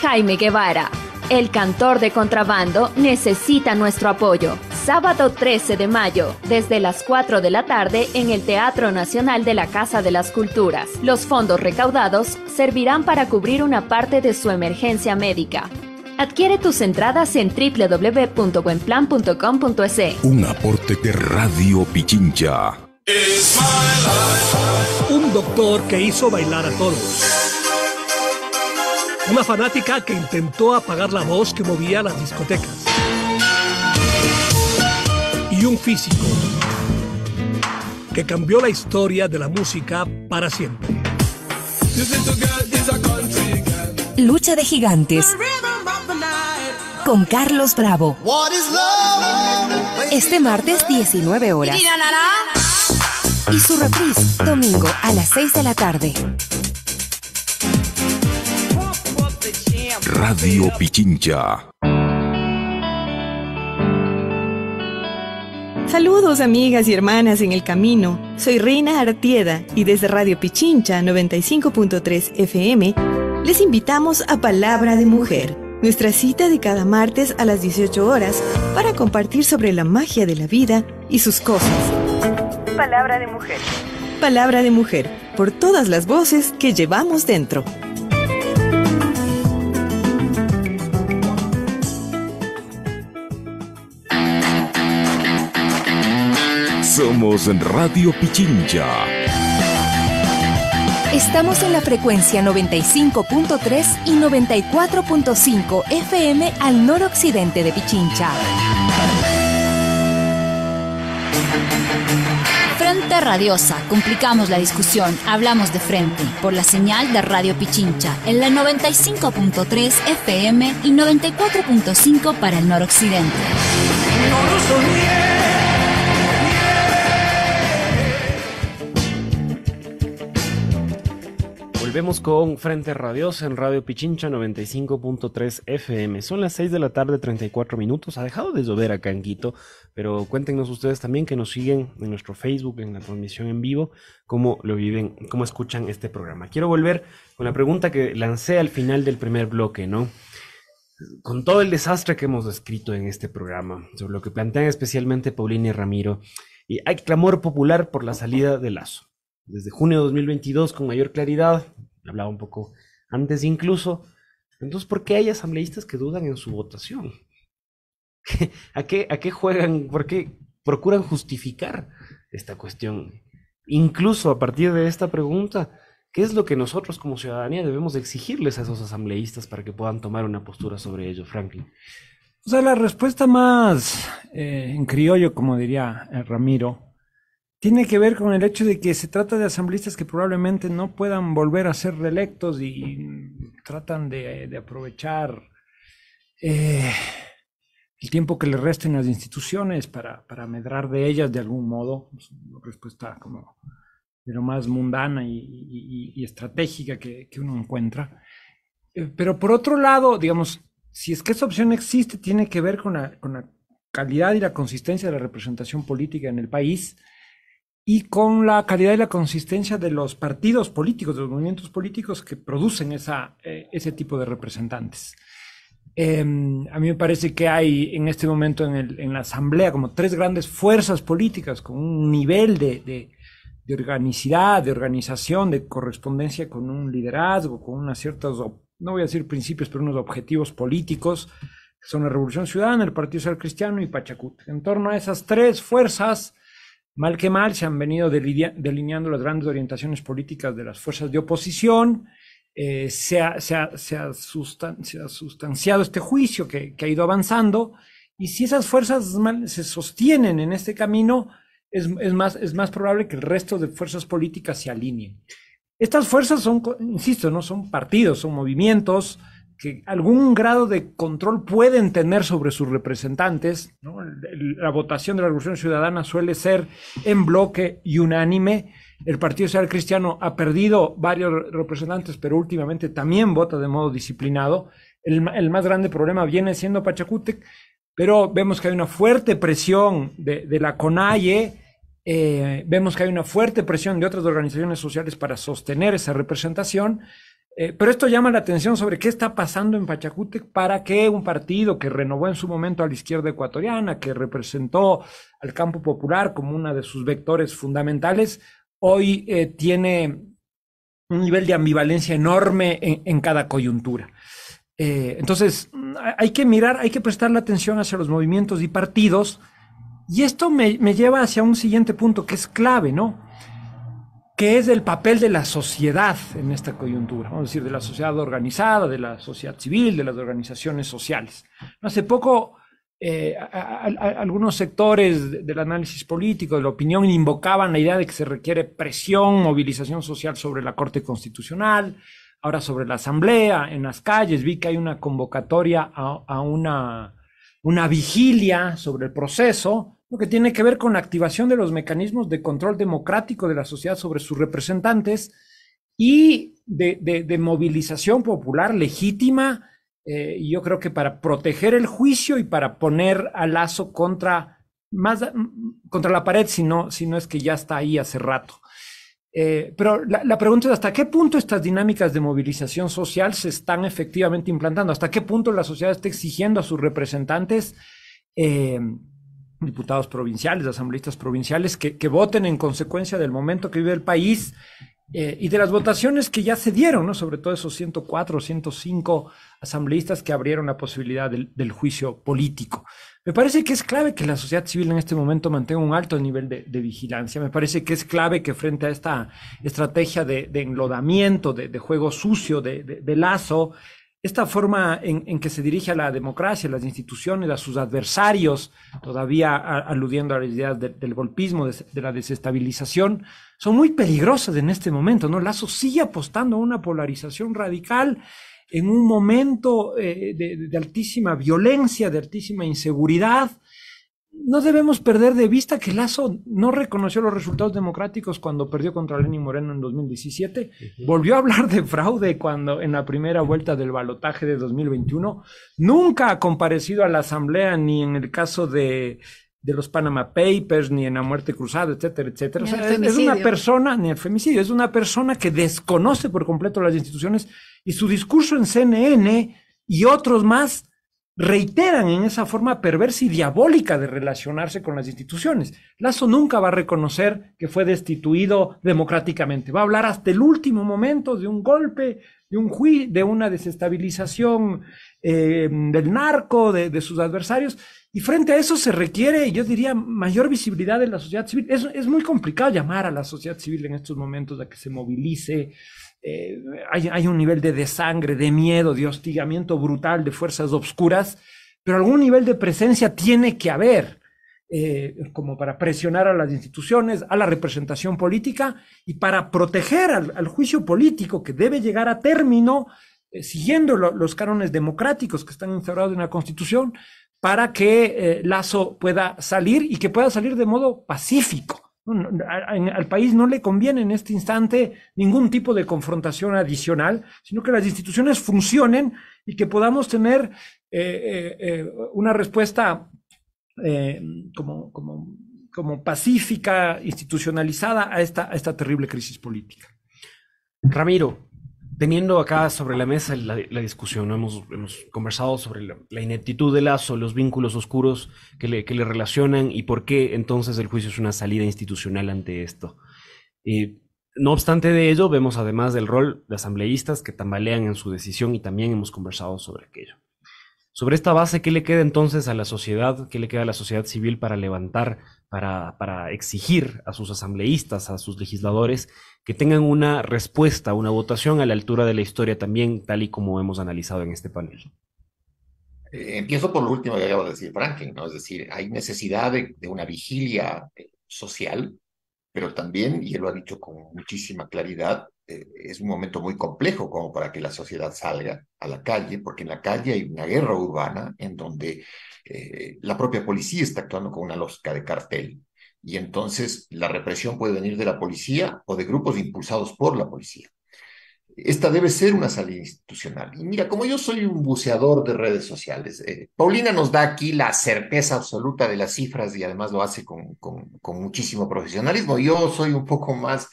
Jaime Guevara, el cantor de contrabando, necesita nuestro apoyo. Sábado 13 de mayo, desde las 4 de la tarde en el Teatro Nacional de la Casa de las Culturas. Los fondos recaudados servirán para cubrir una parte de su emergencia médica. Adquiere tus entradas en www.buenplan.com.es. Un aporte de Radio Pichincha. Un doctor que hizo bailar a todos. Una fanática que intentó apagar la voz que movía las discotecas y un físico que cambió la historia de la música para siempre. Lucha de gigantes con Carlos Bravo. Este martes 19 horas. Y su reprise domingo a las 6 de la tarde. Radio Pichincha. Saludos amigas y hermanas en el camino. Soy Reina Artieda y desde Radio Pichincha 95.3 FM les invitamos a Palabra de Mujer, nuestra cita de cada martes a las 18 horas para compartir sobre la magia de la vida y sus cosas. Palabra de Mujer. Palabra de Mujer, por todas las voces que llevamos dentro. en Radio Pichincha. Estamos en la frecuencia 95.3 y 94.5 FM al noroccidente de Pichincha. Frente Radiosa, complicamos la discusión, hablamos de frente, por la señal de Radio Pichincha, en la 95.3 FM y 94.5 para el noroccidente. No Volvemos con Frente Radiosa en Radio Pichincha 95.3 FM. Son las 6 de la tarde, 34 minutos. Ha dejado de llover acá en Quito, pero cuéntenos ustedes también que nos siguen en nuestro Facebook, en la transmisión en vivo, cómo lo viven, cómo escuchan este programa. Quiero volver con la pregunta que lancé al final del primer bloque, ¿no? Con todo el desastre que hemos descrito en este programa, sobre lo que plantean especialmente Paulina y Ramiro, y hay clamor popular por la salida de Lazo desde junio de 2022 con mayor claridad hablaba un poco antes incluso. Entonces, ¿por qué hay asambleístas que dudan en su votación? (laughs) ¿A qué, juegan? ¿Por qué procuran justificar esta cuestión? Incluso a partir de esta pregunta, ¿qué es lo que nosotros como ciudadanía debemos exigirles a esos asambleístas para que puedan tomar una postura sobre ello, Franklin? O sea, la respuesta más eh, en criollo, como diría eh, Ramiro, tiene que ver con el hecho de que se trata de asambleístas que probablemente no puedan volver a ser reelectos y tratan de, aprovechar eh, el tiempo que les resta en las instituciones para, medrar de ellas de algún modo. Es pues, una respuesta como de lo más mundana y, estratégica que, uno encuentra. Eh, pero por otro lado, digamos, si es que esa opción existe, tiene que ver con la, con la calidad y la consistencia de la representación política en el país y con la calidad y la consistencia de los partidos políticos, de los movimientos políticos que producen esa, eh, ese tipo de representantes. Em, a mí me parece que hay en este momento en, el, en, la Asamblea como tres grandes fuerzas políticas con un nivel de, de, de organicidad, de organización, de correspondencia con un liderazgo, con unas ciertas, no voy a decir principios, pero unos objetivos políticos, que son la Revolución Ciudadana, el Partido Social Cristiano y Pachacut. En torno a esas tres fuerzas, Mal que mal, se han venido delineando las grandes orientaciones políticas de las fuerzas de oposición. Eh, se, ha, sustanciado este juicio que, ha ido avanzando. Y si esas fuerzas se sostienen en este camino, es, más, es más probable que el resto de fuerzas políticas se alineen. Estas fuerzas son, insisto, no son partidos, son movimientos, que algún grado de control pueden tener sobre sus representantes. La votación de la Revolución Ciudadana suele ser en bloque y unánime. El Partido Social Cristiano ha perdido varios representantes, pero últimamente también vota de modo disciplinado. El, más grande problema viene siendo Pachacútec, pero vemos que hay una fuerte presión de, la CONAIE. Eh, vemos que hay una fuerte presión de otras organizaciones sociales para sostener esa representación. Eh, pero esto llama la atención sobre qué está pasando en Pachacútec para que un partido que renovó en su momento a la izquierda ecuatoriana, que representó al campo popular como uno de sus vectores fundamentales, hoy eh, tiene un nivel de ambivalencia enorme en, cada coyuntura. Eh, entonces, mm, hay que mirar, hay que prestar la atención hacia los movimientos y partidos. Y esto me, me lleva hacia un siguiente punto que es clave, ¿no? que es el papel de la sociedad en esta coyuntura, vamos a decir, de la sociedad organizada, de la sociedad civil, de las organizaciones sociales. Hace poco, eh, algunos sectores del análisis político, de la opinión, invocaban la idea de que se requiere presión, movilización social sobre la Corte Constitucional, ahora sobre la Asamblea, en las calles, vi que hay una convocatoria a, una vigilia sobre el proceso, lo que tiene que ver con la activación de los mecanismos de control democrático de la sociedad sobre sus representantes y de, movilización popular legítima, eh, yo creo que para proteger el juicio y para poner a Lazo contra, más, mm, contra la pared, si no, es que ya está ahí hace rato. Eh, pero la, pregunta es hasta qué punto estas dinámicas de movilización social se están efectivamente implantando, hasta qué punto la sociedad está exigiendo a sus representantes eh, diputados provinciales, asambleístas provinciales, que, voten en consecuencia del momento que vive el país eh, y de las votaciones que ya se dieron, sobre todo esos 104, 105 asambleístas que abrieron la posibilidad del, juicio político. Me parece que es clave que la sociedad civil en este momento mantenga un alto nivel de, vigilancia. Me parece que es clave que frente a esta estrategia de, enlodamiento, de, de, juego sucio, de, lazo, esta forma en, que se dirige a la democracia, a las instituciones, a sus adversarios, todavía aludiendo a las ideas del golpismo, de, la desestabilización, son muy peligrosas en este momento. ¿no? Lazo sigue apostando a una polarización radical en un momento eh, de, altísima violencia, de altísima inseguridad, no debemos perder de vista que Lazo no reconoció los resultados democráticos cuando perdió contra Lenín Moreno en 2017, volvió a hablar de fraude cuando en la primera vuelta del balotaje de 2021, nunca ha comparecido a la asamblea ni en el caso de, los Panama Papers ni en la muerte cruzada, etcétera, etcétera. es, es una persona, ni el femicidio, es una persona que desconoce por completo las instituciones y su discurso en CNN y otros más reiteran en esa forma perversa y diabólica de relacionarse con las instituciones. Lazo nunca va a reconocer que fue destituido democráticamente. Va a hablar hasta el último momento de un golpe, de un juicio, de una desestabilización eh, del narco, de, sus adversarios. Y frente a eso se requiere, yo diría, mayor visibilidad de la sociedad civil. es muy complicado llamar a la sociedad civil en estos momentos a que se movilice, este, hay, un nivel de desangre, de miedo, de hostigamiento brutal, de fuerzas obscuras, pero algún nivel de presencia tiene que haber, eh, como para presionar a las instituciones, a la representación política y para proteger al, juicio político que debe llegar a término eh, siguiendo los cánones democráticos que están instaurados en la Constitución para que eh, Lazo pueda salir y que pueda salir de modo pacífico al país no le conviene en este instante ningún tipo de confrontación adicional, sino que las instituciones funcionen y que podamos tener eh, eh, eh, una respuesta como, pacífica, institucionalizada a esta terrible crisis política. Ramiro, teniendo acá sobre la mesa la, discusión, hemos, conversado sobre la, ineptitud de Lazo, los vínculos oscuros que le, relacionan y por qué entonces el juicio es una salida institucional ante esto. Y, no obstante de ello, vemos además del rol de asambleístas que tambalean en su decisión y también hemos conversado sobre aquello. Sobre esta base, ¿qué le queda entonces a la sociedad? ¿Qué le queda a la sociedad civil para levantar, para, exigir a sus asambleístas, a sus legisladores, que tengan una respuesta, una votación a la altura de la historia también, tal y como hemos analizado en este panel? Eh, empiezo por lo último que acabo de decir, Franklin, ¿no? Es decir, hay necesidad de, de una vigilia eh, social, pero también, y él lo ha dicho con muchísima claridad, eh, es un momento muy complejo como para que la sociedad salga a la calle, porque en la calle hay una guerra urbana en donde eh, la propia policía está actuando con una lógica de cartel. Y entonces la represión puede venir de la policía o de grupos impulsados por la policía. Esta debe ser una salida institucional. Y mira, como yo soy un buceador de redes sociales, eh, Paulina nos da aquí la certeza absoluta de las cifras y además lo hace con, muchísimo profesionalismo. Yo soy un poco más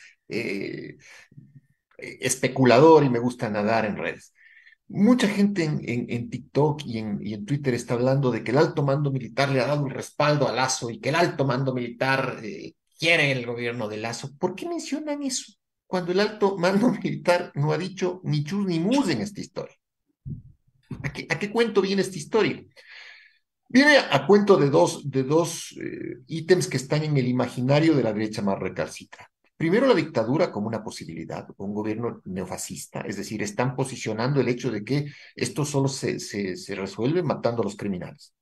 especulador y me gusta nadar en redes. Mucha gente en, TikTok y en, en, Twitter está hablando de que el alto mando militar le ha dado el respaldo a Lazo y que el alto mando militar eh, quiere el gobierno de Lazo. ¿Por qué mencionan eso cuando el alto mando (laughs) militar no ha dicho ni chus ni mus en esta historia? ¿A qué, a qué cuento viene esta historia? Viene a cuento de dos, de dos eh, ítems que están en el imaginario de la derecha más recalcita. Primero, la dictadura como una posibilidad, un gobierno neofascista, es decir, están posicionando el hecho de que esto solo se, resuelve matando a los criminales.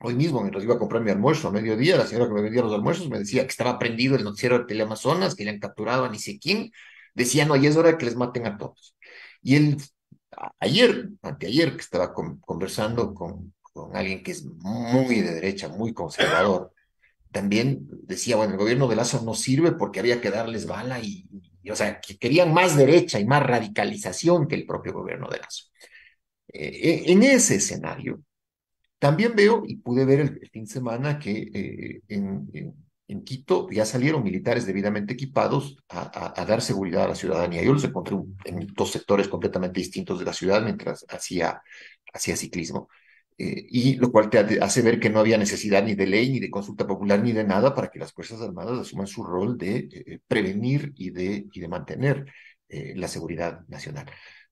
Hoy mismo, mientras iba a comprar mi almuerzo a mediodía, la señora que me vendía los almuerzos me decía que estaba prendido el noticiero de Teleamazonas, que le han capturado a ni sé quién. Decía, no, ya es hora de que les maten a todos. Y él, ayer, anteayer, que estaba conversando con alguien que es muy de derecha, muy conservador, también decía, bueno, el gobierno de Lazo no sirve porque había que darles bala y, o sea, que querían más derecha y más radicalización que el propio gobierno de Lazo. Eh, e, en ese escenario, también veo, y pude ver el, fin de semana, que eh, en, Quito ya salieron militares debidamente equipados a, dar seguridad a la ciudadanía. Yo los encontré en dos sectores completamente distintos de la ciudad mientras hacía, hacía ciclismo. Eh, y lo cual te hace ver que no había necesidad ni de ley, ni de consulta popular, ni de nada para que las Fuerzas Armadas asuman su rol de eh, eh, prevenir y de, y de mantener la seguridad nacional.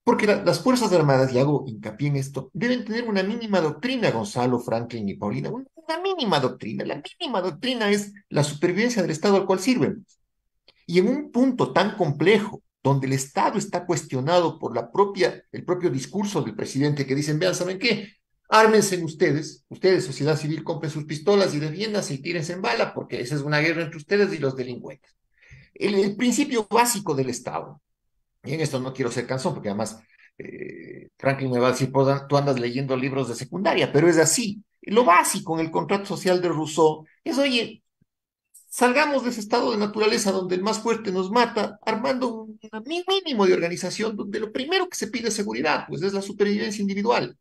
Porque las Fuerzas Armadas, y hago hincapié en esto, deben tener una mínima doctrina, Gonzalo, Franklin y Paulina, una, mínima doctrina. La mínima doctrina es la supervivencia del Estado al cual sirven. Y en un punto tan complejo donde el Estado está cuestionado por la propia, el propio discurso del presidente que dicen, vean, ¿saben qué? ármense ustedes, ustedes, sociedad civil, compren sus pistolas y defiéndanse y tírense en bala, porque esa es una guerra entre ustedes y los delincuentes. El, principio básico del Estado, y en esto no quiero ser cansón, porque además eh, Franklin me va a decir, tú andas leyendo libros de secundaria, pero es así. Lo básico en el contrato social de Rousseau es, oye, salgamos de ese estado de naturaleza donde el más fuerte nos mata, armando un mínimo de organización donde lo primero que se pide es seguridad, pues es la supervivencia individual.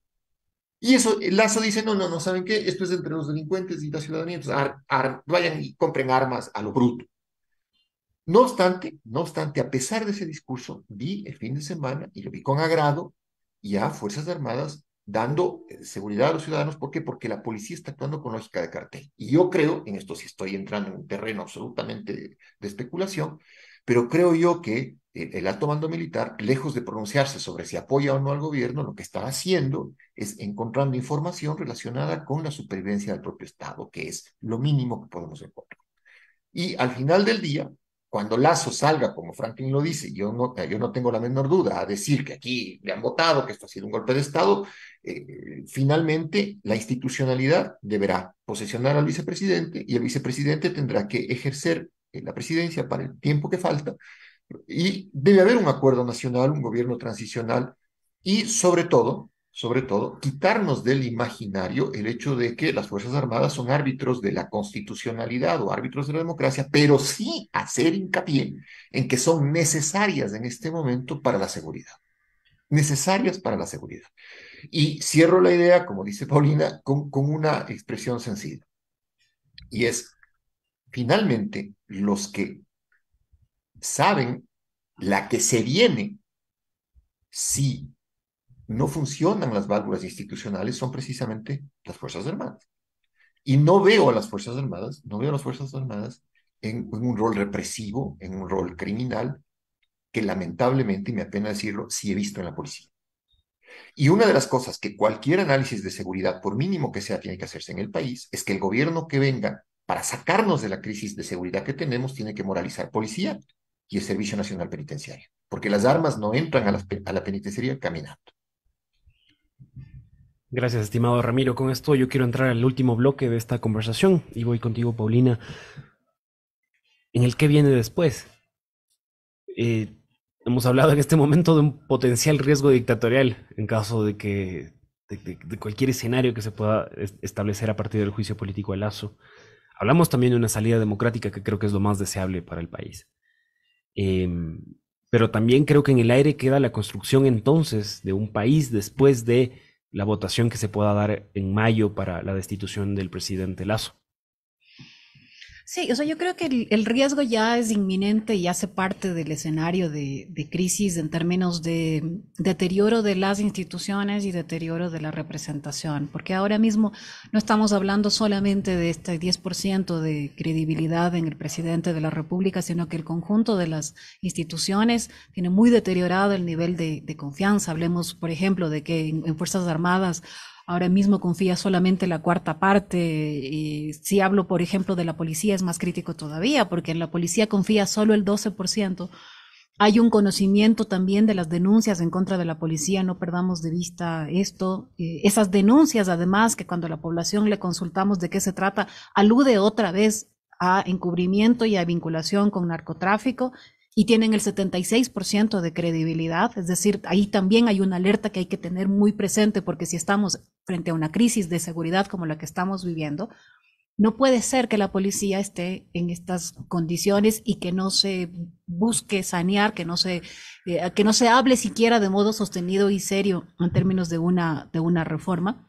Y eso, eh, Lazo dice, no, no, no, ¿saben qué? Esto es entre los delincuentes y la ciudadanía, entonces vayan y compren armas a lo bruto. No obstante, no obstante, a pesar de ese discurso, vi el fin de semana, y lo vi con agrado, y a Fuerzas Armadas dando eh, seguridad a los ciudadanos. ¿Por qué? Porque la policía está actuando con lógica de cartel. Y yo creo, en esto sí estoy entrando en un terreno absolutamente de especulación, pero creo yo que el alto mando militar, lejos de pronunciarse sobre si apoya o no al gobierno, lo que está haciendo es encontrando información relacionada con la supervivencia del propio Estado, que es lo mínimo que podemos encontrar. Y al final del día, cuando Lazo salga, como Franklin lo dice, yo no, yo no tengo la menor duda, a decir que aquí le han votado, que esto ha sido un golpe de Estado, eh, finalmente la institucionalidad deberá posesionar al vicepresidente y el vicepresidente tendrá que ejercer eh, la presidencia para el tiempo que falta y debe haber un acuerdo nacional, un gobierno transicional y sobre todo, sobre todo, quitarnos del imaginario el hecho de que las Fuerzas Armadas son árbitros de la constitucionalidad o árbitros de la democracia, pero sí hacer hincapié en que son necesarias en este momento para la seguridad necesarias para la seguridad. Y cierro la idea, como dice Paulina, con, con, una expresión sencilla. Y es, finalmente, los que saben la que se viene si no funcionan las válvulas institucionales son precisamente las Fuerzas Armadas. Y no veo a las Fuerzas Armadas, no veo a las Fuerzas Armadas en, un rol represivo, en un rol criminal, que lamentablemente, y me apena decirlo, sí he visto en la policía. Y una de las cosas que cualquier análisis de seguridad, por mínimo que sea, tiene que hacerse en el país, es que el gobierno que venga para sacarnos de la crisis de seguridad que tenemos tiene que moralizar policía y el Servicio Nacional Penitenciario, porque las armas no entran a la, a penitenciaría caminando. Gracias, estimado Ramiro. Con esto yo quiero entrar al último bloque de esta conversación y voy contigo, Paulina. En el que viene después. Eh, hemos hablado en este momento de un potencial riesgo dictatorial en caso de que cualquier escenario que se pueda establecer a partir del juicio político de Lazo. Hablamos también de una salida democrática que creo que es lo más deseable para el país. Em, pero también creo que en el aire queda la construcción entonces de un país después de la votación que se pueda dar en mayo para la destitución del presidente Lazo. Sí, o sea, yo creo que el, riesgo ya es inminente y hace parte del escenario de, crisis en términos de deterioro de las instituciones y deterioro de la representación, porque ahora mismo no estamos hablando solamente de este 10% de credibilidad en el presidente de la República, sino que el conjunto de las instituciones tiene muy deteriorado el nivel de, confianza. Hablemos, por ejemplo, de que en Fuerzas Armadas Ahora mismo confía solamente la cuarta parte. si hablo, por ejemplo, de la policía, es más crítico todavía, porque en la policía confía solo el 12%. Hay un conocimiento también de las denuncias en contra de la policía, no perdamos de vista esto. Eh, esas denuncias, además, que cuando la población le consultamos de qué se trata, alude otra vez a encubrimiento y a vinculación con narcotráfico y tienen el 76% de credibilidad. Es decir, ahí también hay una alerta que hay que tener muy presente porque si estamos frente a una crisis de seguridad como la que estamos viviendo, no puede ser que la policía esté en estas condiciones y que no se busque sanear, que no se, eh, que no se hable siquiera de modo sostenido y serio en términos de una, de una reforma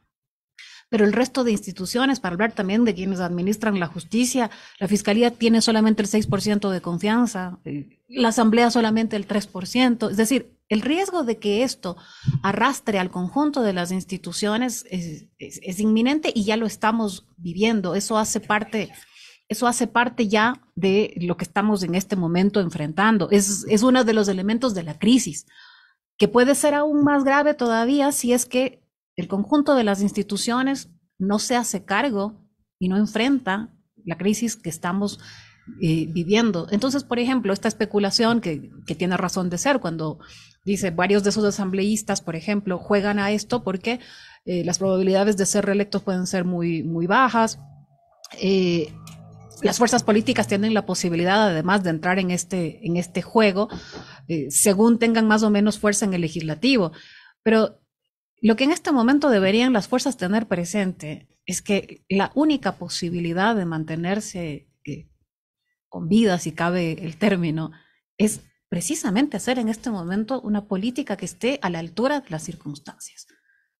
pero el resto de instituciones, para hablar también de quienes administran la justicia, la Fiscalía tiene solamente el 6% de confianza, la Asamblea solamente el 3%, es decir, el riesgo de que esto arrastre al conjunto de las instituciones es, inminente y ya lo estamos viviendo, eso hace parte eso hace parte ya de lo que estamos en este momento enfrentando. Es, es, uno de los elementos de la crisis, que puede ser aún más grave todavía si es que el conjunto de las instituciones no se hace cargo y no enfrenta la crisis que estamos eh, viviendo. Entonces, por ejemplo, esta especulación que, tiene razón de ser cuando dice varios de esos asambleístas, por ejemplo, juegan a esto porque eh, las probabilidades de ser reelectos pueden ser muy, muy bajas. Eh, las fuerzas políticas tienen la posibilidad, además, de entrar en este, en este juego, según tengan más o menos fuerza en el legislativo. Pero lo que en este momento deberían las fuerzas tener presente es que la única posibilidad de mantenerse eh, con vida, si cabe el término, es precisamente hacer en este momento una política que esté a la altura de las circunstancias.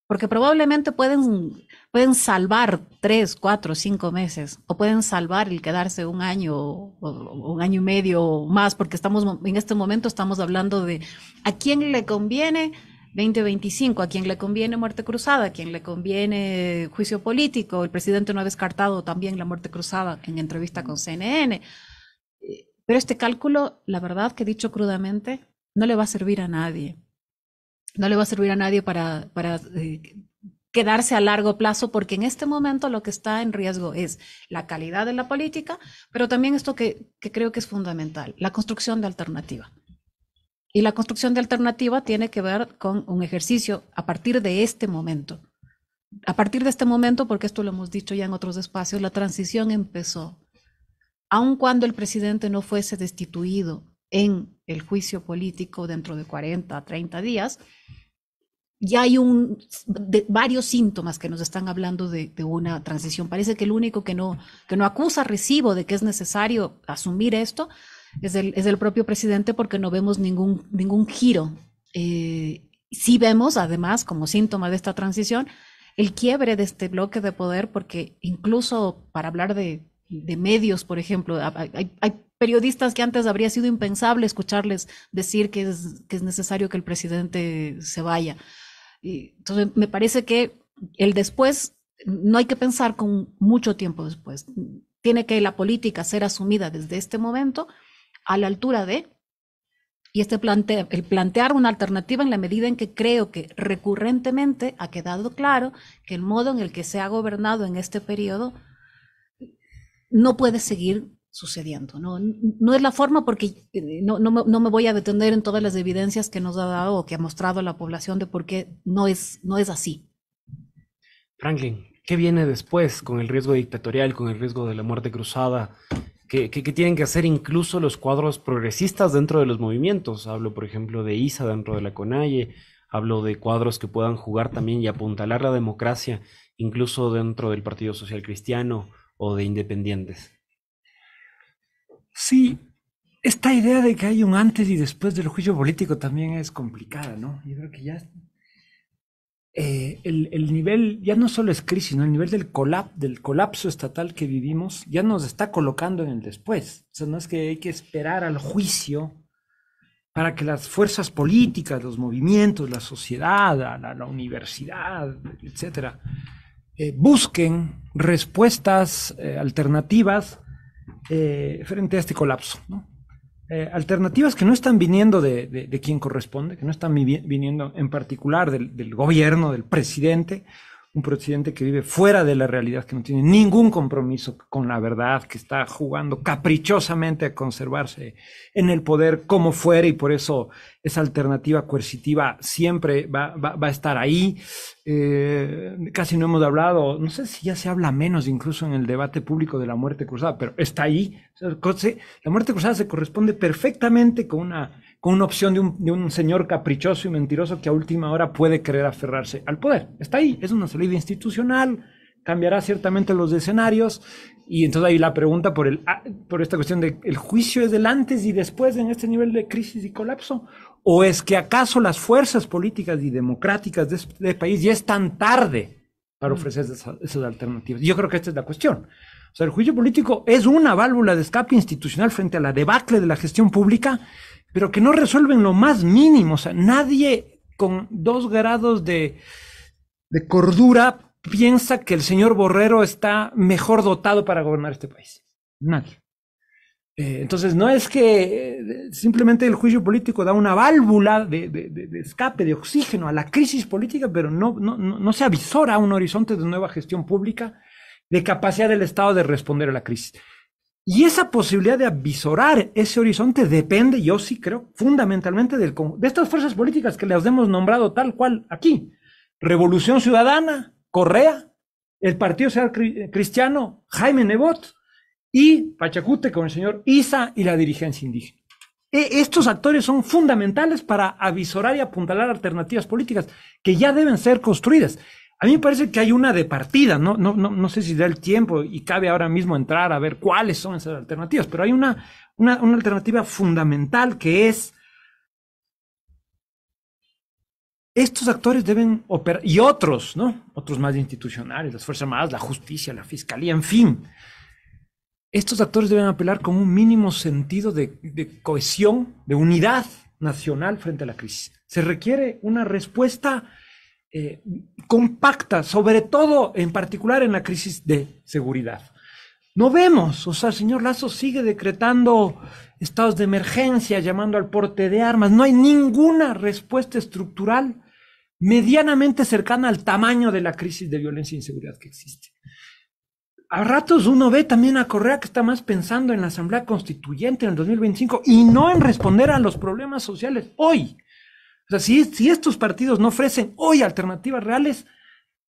Porque probablemente pueden, pueden salvar tres, cuatro, cinco meses, o pueden salvar el quedarse un año, o, un año y medio o más, porque estamos en este momento estamos hablando de a quién le conviene 2025, a quien le conviene muerte cruzada, a quien le conviene juicio político. El presidente no ha descartado también la muerte cruzada en entrevista con CNN. Eh, pero este cálculo, la verdad que dicho crudamente, no le va a servir a nadie. No le va a servir a nadie para, eh, quedarse a largo plazo, porque en este momento lo que está en riesgo es la calidad de la política, pero también esto que, que creo que es fundamental, la construcción de alternativa. Y la construcción de alternativa tiene que ver con un ejercicio a partir de este momento. A partir de este momento, porque esto lo hemos dicho ya en otros espacios, la transición empezó. Aun cuando el presidente no fuese destituido en el juicio político dentro de 40 a 30 días, ya hay varios síntomas que nos están hablando de, una transición. Parece que el único que no, que no acusa recibo de que es necesario asumir esto es el es propio presidente porque no vemos ningún, ningún giro. Eh, sí vemos, además, como síntoma de esta transición, el quiebre de este bloque de poder, porque incluso para hablar de, de medios, por ejemplo, hay, periodistas que antes habría sido impensable escucharles decir que es, que es necesario que el presidente se vaya. entonces, me parece que el después no hay que pensar con mucho tiempo después. Tiene que la política ser asumida desde este momento a la altura de, y este plantea, el plantear una alternativa en la medida en que creo que recurrentemente ha quedado claro que el modo en el que se ha gobernado en este periodo no puede seguir sucediendo. No, es la forma porque eh, no, me, voy a detener en todas las evidencias que nos ha dado o que ha mostrado la población de por qué no es, no es así. Franklin, ¿qué viene después con el riesgo dictatorial, con el riesgo de la muerte cruzada, que, tienen que hacer incluso los cuadros progresistas dentro de los movimientos. Hablo, por ejemplo, de ISA dentro de la CONAIE, hablo de cuadros que puedan jugar también y apuntalar la democracia, incluso dentro del Partido Social Cristiano o de Independientes. Sí, esta idea de que hay un antes y después del juicio político también es complicada, ¿no? Yo creo que ya eh, el, nivel, ya no solo es crisis, sino el nivel del, colap del colapso estatal que vivimos, ya nos está colocando en el después. O sea, no es que hay que esperar al juicio para que las fuerzas políticas, los movimientos, la sociedad, la, universidad, etcétera, eh, busquen respuestas eh, alternativas frente a este colapso. ¿no? Eh, alternativas que no están viniendo de, quien corresponde, que no están viniendo en particular del gobierno, del presidente un presidente que vive fuera de la realidad, que no tiene ningún compromiso con la verdad, que está jugando caprichosamente a conservarse en el poder como fuera y por eso esa alternativa coercitiva siempre va, a estar ahí. Eh, casi no hemos hablado, no sé si ya se habla menos incluso en el debate público de la muerte cruzada, pero está ahí. La muerte cruzada se corresponde perfectamente con una con una opción de un, señor caprichoso y mentiroso que a última hora puede querer aferrarse al poder. Está ahí, es una salida institucional, cambiará ciertamente los escenarios y entonces ahí la pregunta por, el, ah, por esta cuestión de el juicio es del antes y después en este nivel de crisis y colapso o es que acaso las fuerzas políticas y democráticas de este país ya es tan tarde para mm. ofrecer esas, esas alternativas. Yo creo que esta es la cuestión. O sea, el juicio político es una válvula de escape institucional frente a la debacle de la gestión pública pero que no resuelven lo más mínimo. O sea, nadie con dos grados de, de cordura piensa que el señor Borrero está mejor dotado para gobernar este país. Nadie. Eh, entonces, no es que eh, simplemente el juicio político da una válvula de, escape, de oxígeno a la crisis política, pero no, no, no se avisora un horizonte de nueva gestión pública, de capacidad del Estado de responder a la crisis. Y esa posibilidad de avisorar ese horizonte depende, yo sí creo, fundamentalmente de estas fuerzas políticas que las hemos nombrado tal cual aquí. Revolución Ciudadana, Correa, el Partido Social Cristiano, Jaime Nebot y Pachacute con el señor Isa y la dirigencia indígena. E, estos actores son fundamentales para avisorar y apuntalar alternativas políticas que ya deben ser construidas. A mí me parece que hay una de partida, no, no, sé si da el tiempo y cabe ahora mismo entrar a ver cuáles son esas alternativas, pero hay una, alternativa fundamental que es estos actores deben operar, y otros, ¿no? Otros más institucionales, las Fuerzas Armadas, la justicia, la fiscalía, en fin. Estos actores deben apelar con un mínimo sentido de, cohesión, de unidad nacional frente a la crisis. Se requiere una respuesta eh, compacta, sobre todo en particular en la crisis de seguridad. No vemos, o sea, el señor Lazo sigue decretando estados de emergencia, llamando al porte de armas, no hay ninguna respuesta estructural medianamente cercana al tamaño de la crisis de violencia e inseguridad que existe. A ratos uno ve también a Correa que está más pensando en la Asamblea Constituyente en el 2025 y no en responder a los problemas sociales hoy. O sea, si, estos partidos no ofrecen hoy alternativas reales,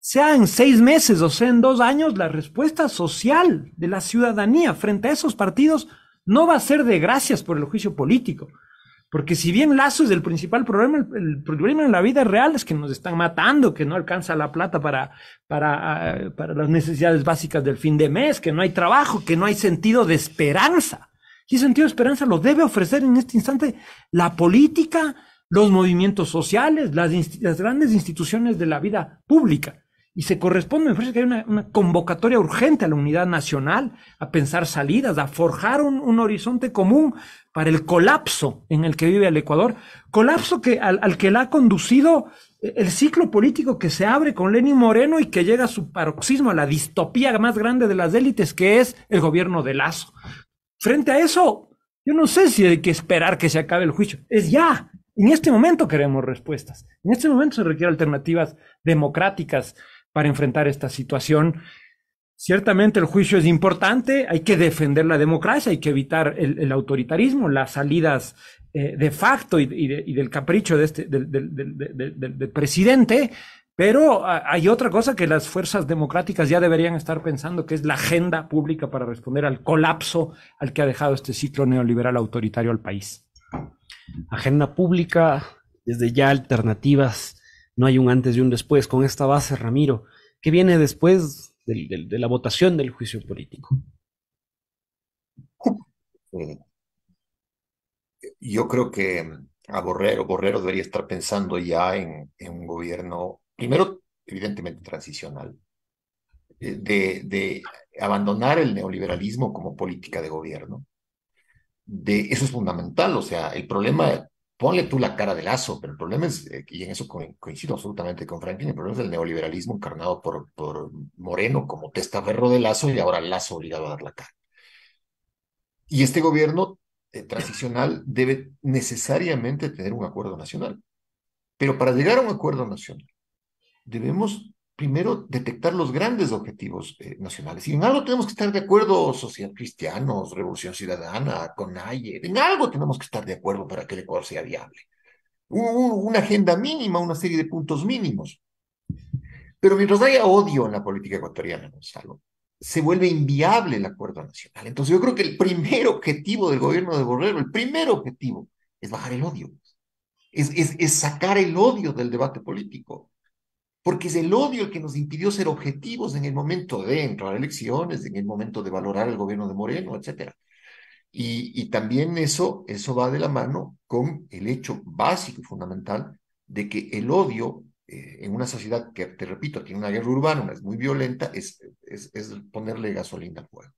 sea en seis meses o sea en dos años, la respuesta social de la ciudadanía frente a esos partidos no va a ser de gracias por el juicio político. Porque si bien Lazo es el principal problema, el, problema en la vida real es que nos están matando, que no alcanza la plata para, ah, para las necesidades básicas del fin de mes, que no hay trabajo, que no hay sentido de esperanza. Y sentido de esperanza lo debe ofrecer en este instante la política, los movimientos sociales, las, grandes instituciones de la vida pública. Y se corresponde, me parece que hay una, convocatoria urgente a la unidad nacional, a pensar salidas, a forjar un, horizonte común para el colapso en el que vive el Ecuador, colapso que, al, que le ha conducido eh, el ciclo político que se abre con Lenín Moreno y que llega a su paroxismo, a la distopía más grande de las élites, que es el gobierno de Lazo. Frente a eso, yo no sé si hay que esperar que se acabe el juicio. Es ya. En este momento queremos respuestas. En este momento se requieren alternativas democráticas para enfrentar esta situación. Ciertamente el juicio es importante, hay que defender la democracia, hay que evitar el, autoritarismo, las salidas eh, de facto y, del capricho de este, del presidente, pero ah, hay otra cosa que las fuerzas democráticas ya deberían estar pensando, que es la agenda pública para responder al colapso al que ha dejado este ciclo neoliberal autoritario al país agenda pública, desde ya alternativas, no hay un antes y un después. Con esta base, Ramiro, ¿qué viene después de, la votación del juicio político? Eh, yo creo que a Borrero, Borrero debería estar pensando ya en, un gobierno, primero, evidentemente transicional, eh, de, abandonar el neoliberalismo como política de gobierno eso es fundamental. O sea, el problema, ponle tú la cara de lazo, pero el problema es, eh, y en eso coincido absolutamente con Franklin, el problema es el neoliberalismo encarnado por, por Moreno como testaferro de lazo y ahora lazo obligado a dar la cara. Y este gobierno eh, transicional debe necesariamente tener un acuerdo nacional. Pero para llegar a un acuerdo nacional, debemos primero detectar los grandes objetivos eh, nacionales. Y en algo tenemos que estar de acuerdo, social cristianos, Revolución Ciudadana, con Ayer, en algo tenemos que estar de acuerdo para que el Ecuador sea viable. una agenda mínima, una serie de puntos mínimos. Pero mientras haya odio en la política ecuatoriana, Gonzalo, se vuelve inviable el acuerdo nacional. Entonces yo creo que el primer objetivo del gobierno de Borrero, el primer objetivo, es bajar el odio. Es, es, es sacar el odio del debate político porque es el odio el que nos impidió ser objetivos en el momento de entrar a elecciones, en el momento de valorar el gobierno de Moreno, etc. Y, también eso, eso va de la mano con el hecho básico y fundamental de que el odio eh, en una sociedad que, te repito, tiene una guerra urbana, es muy violenta, es, es, ponerle gasolina al fuego.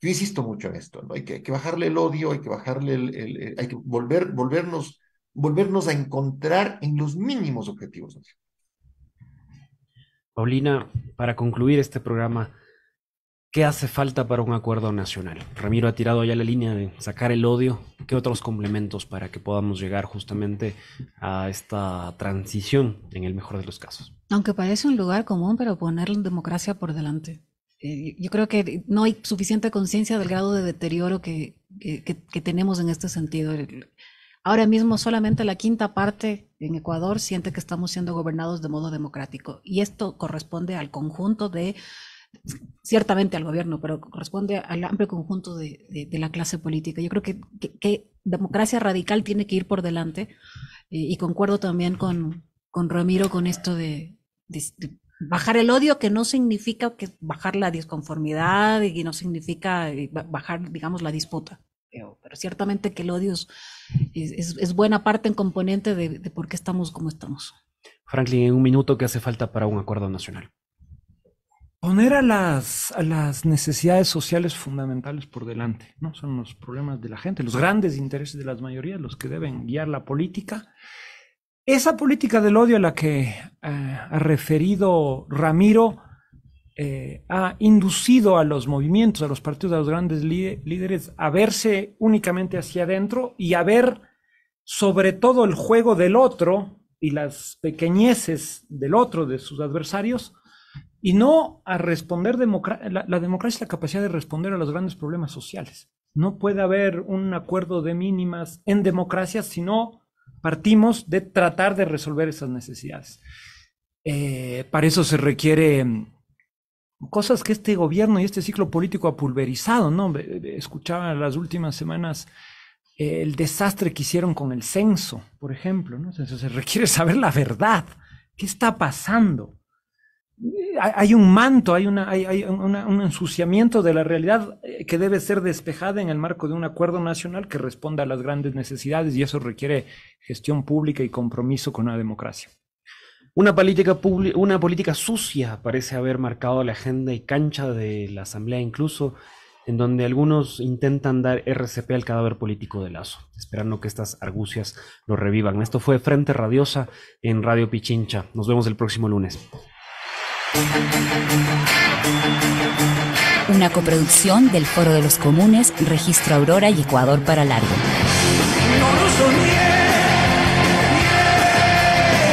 Yo insisto mucho en esto, ¿no? Hay que, que bajarle el odio, hay que bajarle el, hay que volver, volvernos, volvernos a encontrar en los mínimos objetivos. Paulina, para concluir este programa, ¿qué hace falta para un acuerdo nacional? Ramiro ha tirado ya la línea de sacar el odio. ¿Qué otros complementos para que podamos llegar justamente a esta transición en el mejor de los casos? Aunque parece un lugar común, pero poner la democracia por delante. Eh, yo creo que no hay suficiente conciencia del grado de deterioro que, eh, tenemos en este sentido. Ahora mismo solamente la quinta parte en Ecuador siente que estamos siendo gobernados de modo democrático y esto corresponde al conjunto de, ciertamente al gobierno, pero corresponde al amplio conjunto de, la clase política. Yo creo que, democracia radical tiene que ir por delante eh, y, concuerdo también con, con, Ramiro con esto de, bajar el odio que no significa que bajar la disconformidad y no significa eh, bajar digamos la disputa pero, pero ciertamente que el odio es, es, buena parte en componente de, por qué estamos como estamos. Franklin, en un minuto, que hace falta para un acuerdo nacional? Poner a las, necesidades sociales fundamentales por delante, ¿no? Son los problemas de la gente, los grandes intereses de las mayorías, los que deben guiar la política. Esa política del odio a la que eh, ha referido Ramiro eh, ha inducido a los movimientos, a los partidos, a los grandes líderes a verse únicamente hacia adentro y a ver sobre todo el juego del otro y las pequeñeces del otro, de sus adversarios, y no a responder la, democracia es la capacidad de responder a los grandes problemas sociales. No puede haber un acuerdo de mínimas en democracia si no partimos de tratar de resolver esas necesidades. Eh, para eso se requiere cosas que este gobierno y este ciclo político ha pulverizado, ¿no? Escuchaba las últimas semanas eh, el desastre que hicieron con el censo, por ejemplo, ¿no? se requiere saber la verdad, qué está pasando. Hay un manto, hay, un ensuciamiento de la realidad eh, que debe ser despejada en el marco de un acuerdo nacional que responda a las grandes necesidades y eso requiere gestión pública y compromiso con la democracia. Una política, una política sucia parece haber marcado la agenda y cancha de la Asamblea incluso, en donde algunos intentan dar RCP al cadáver político de Lazo, esperando que estas argucias lo revivan. Esto fue Frente Radiosa en Radio Pichincha. Nos vemos el próximo lunes. Una coproducción del Foro de los Comunes, Registro Aurora y Ecuador para Largo.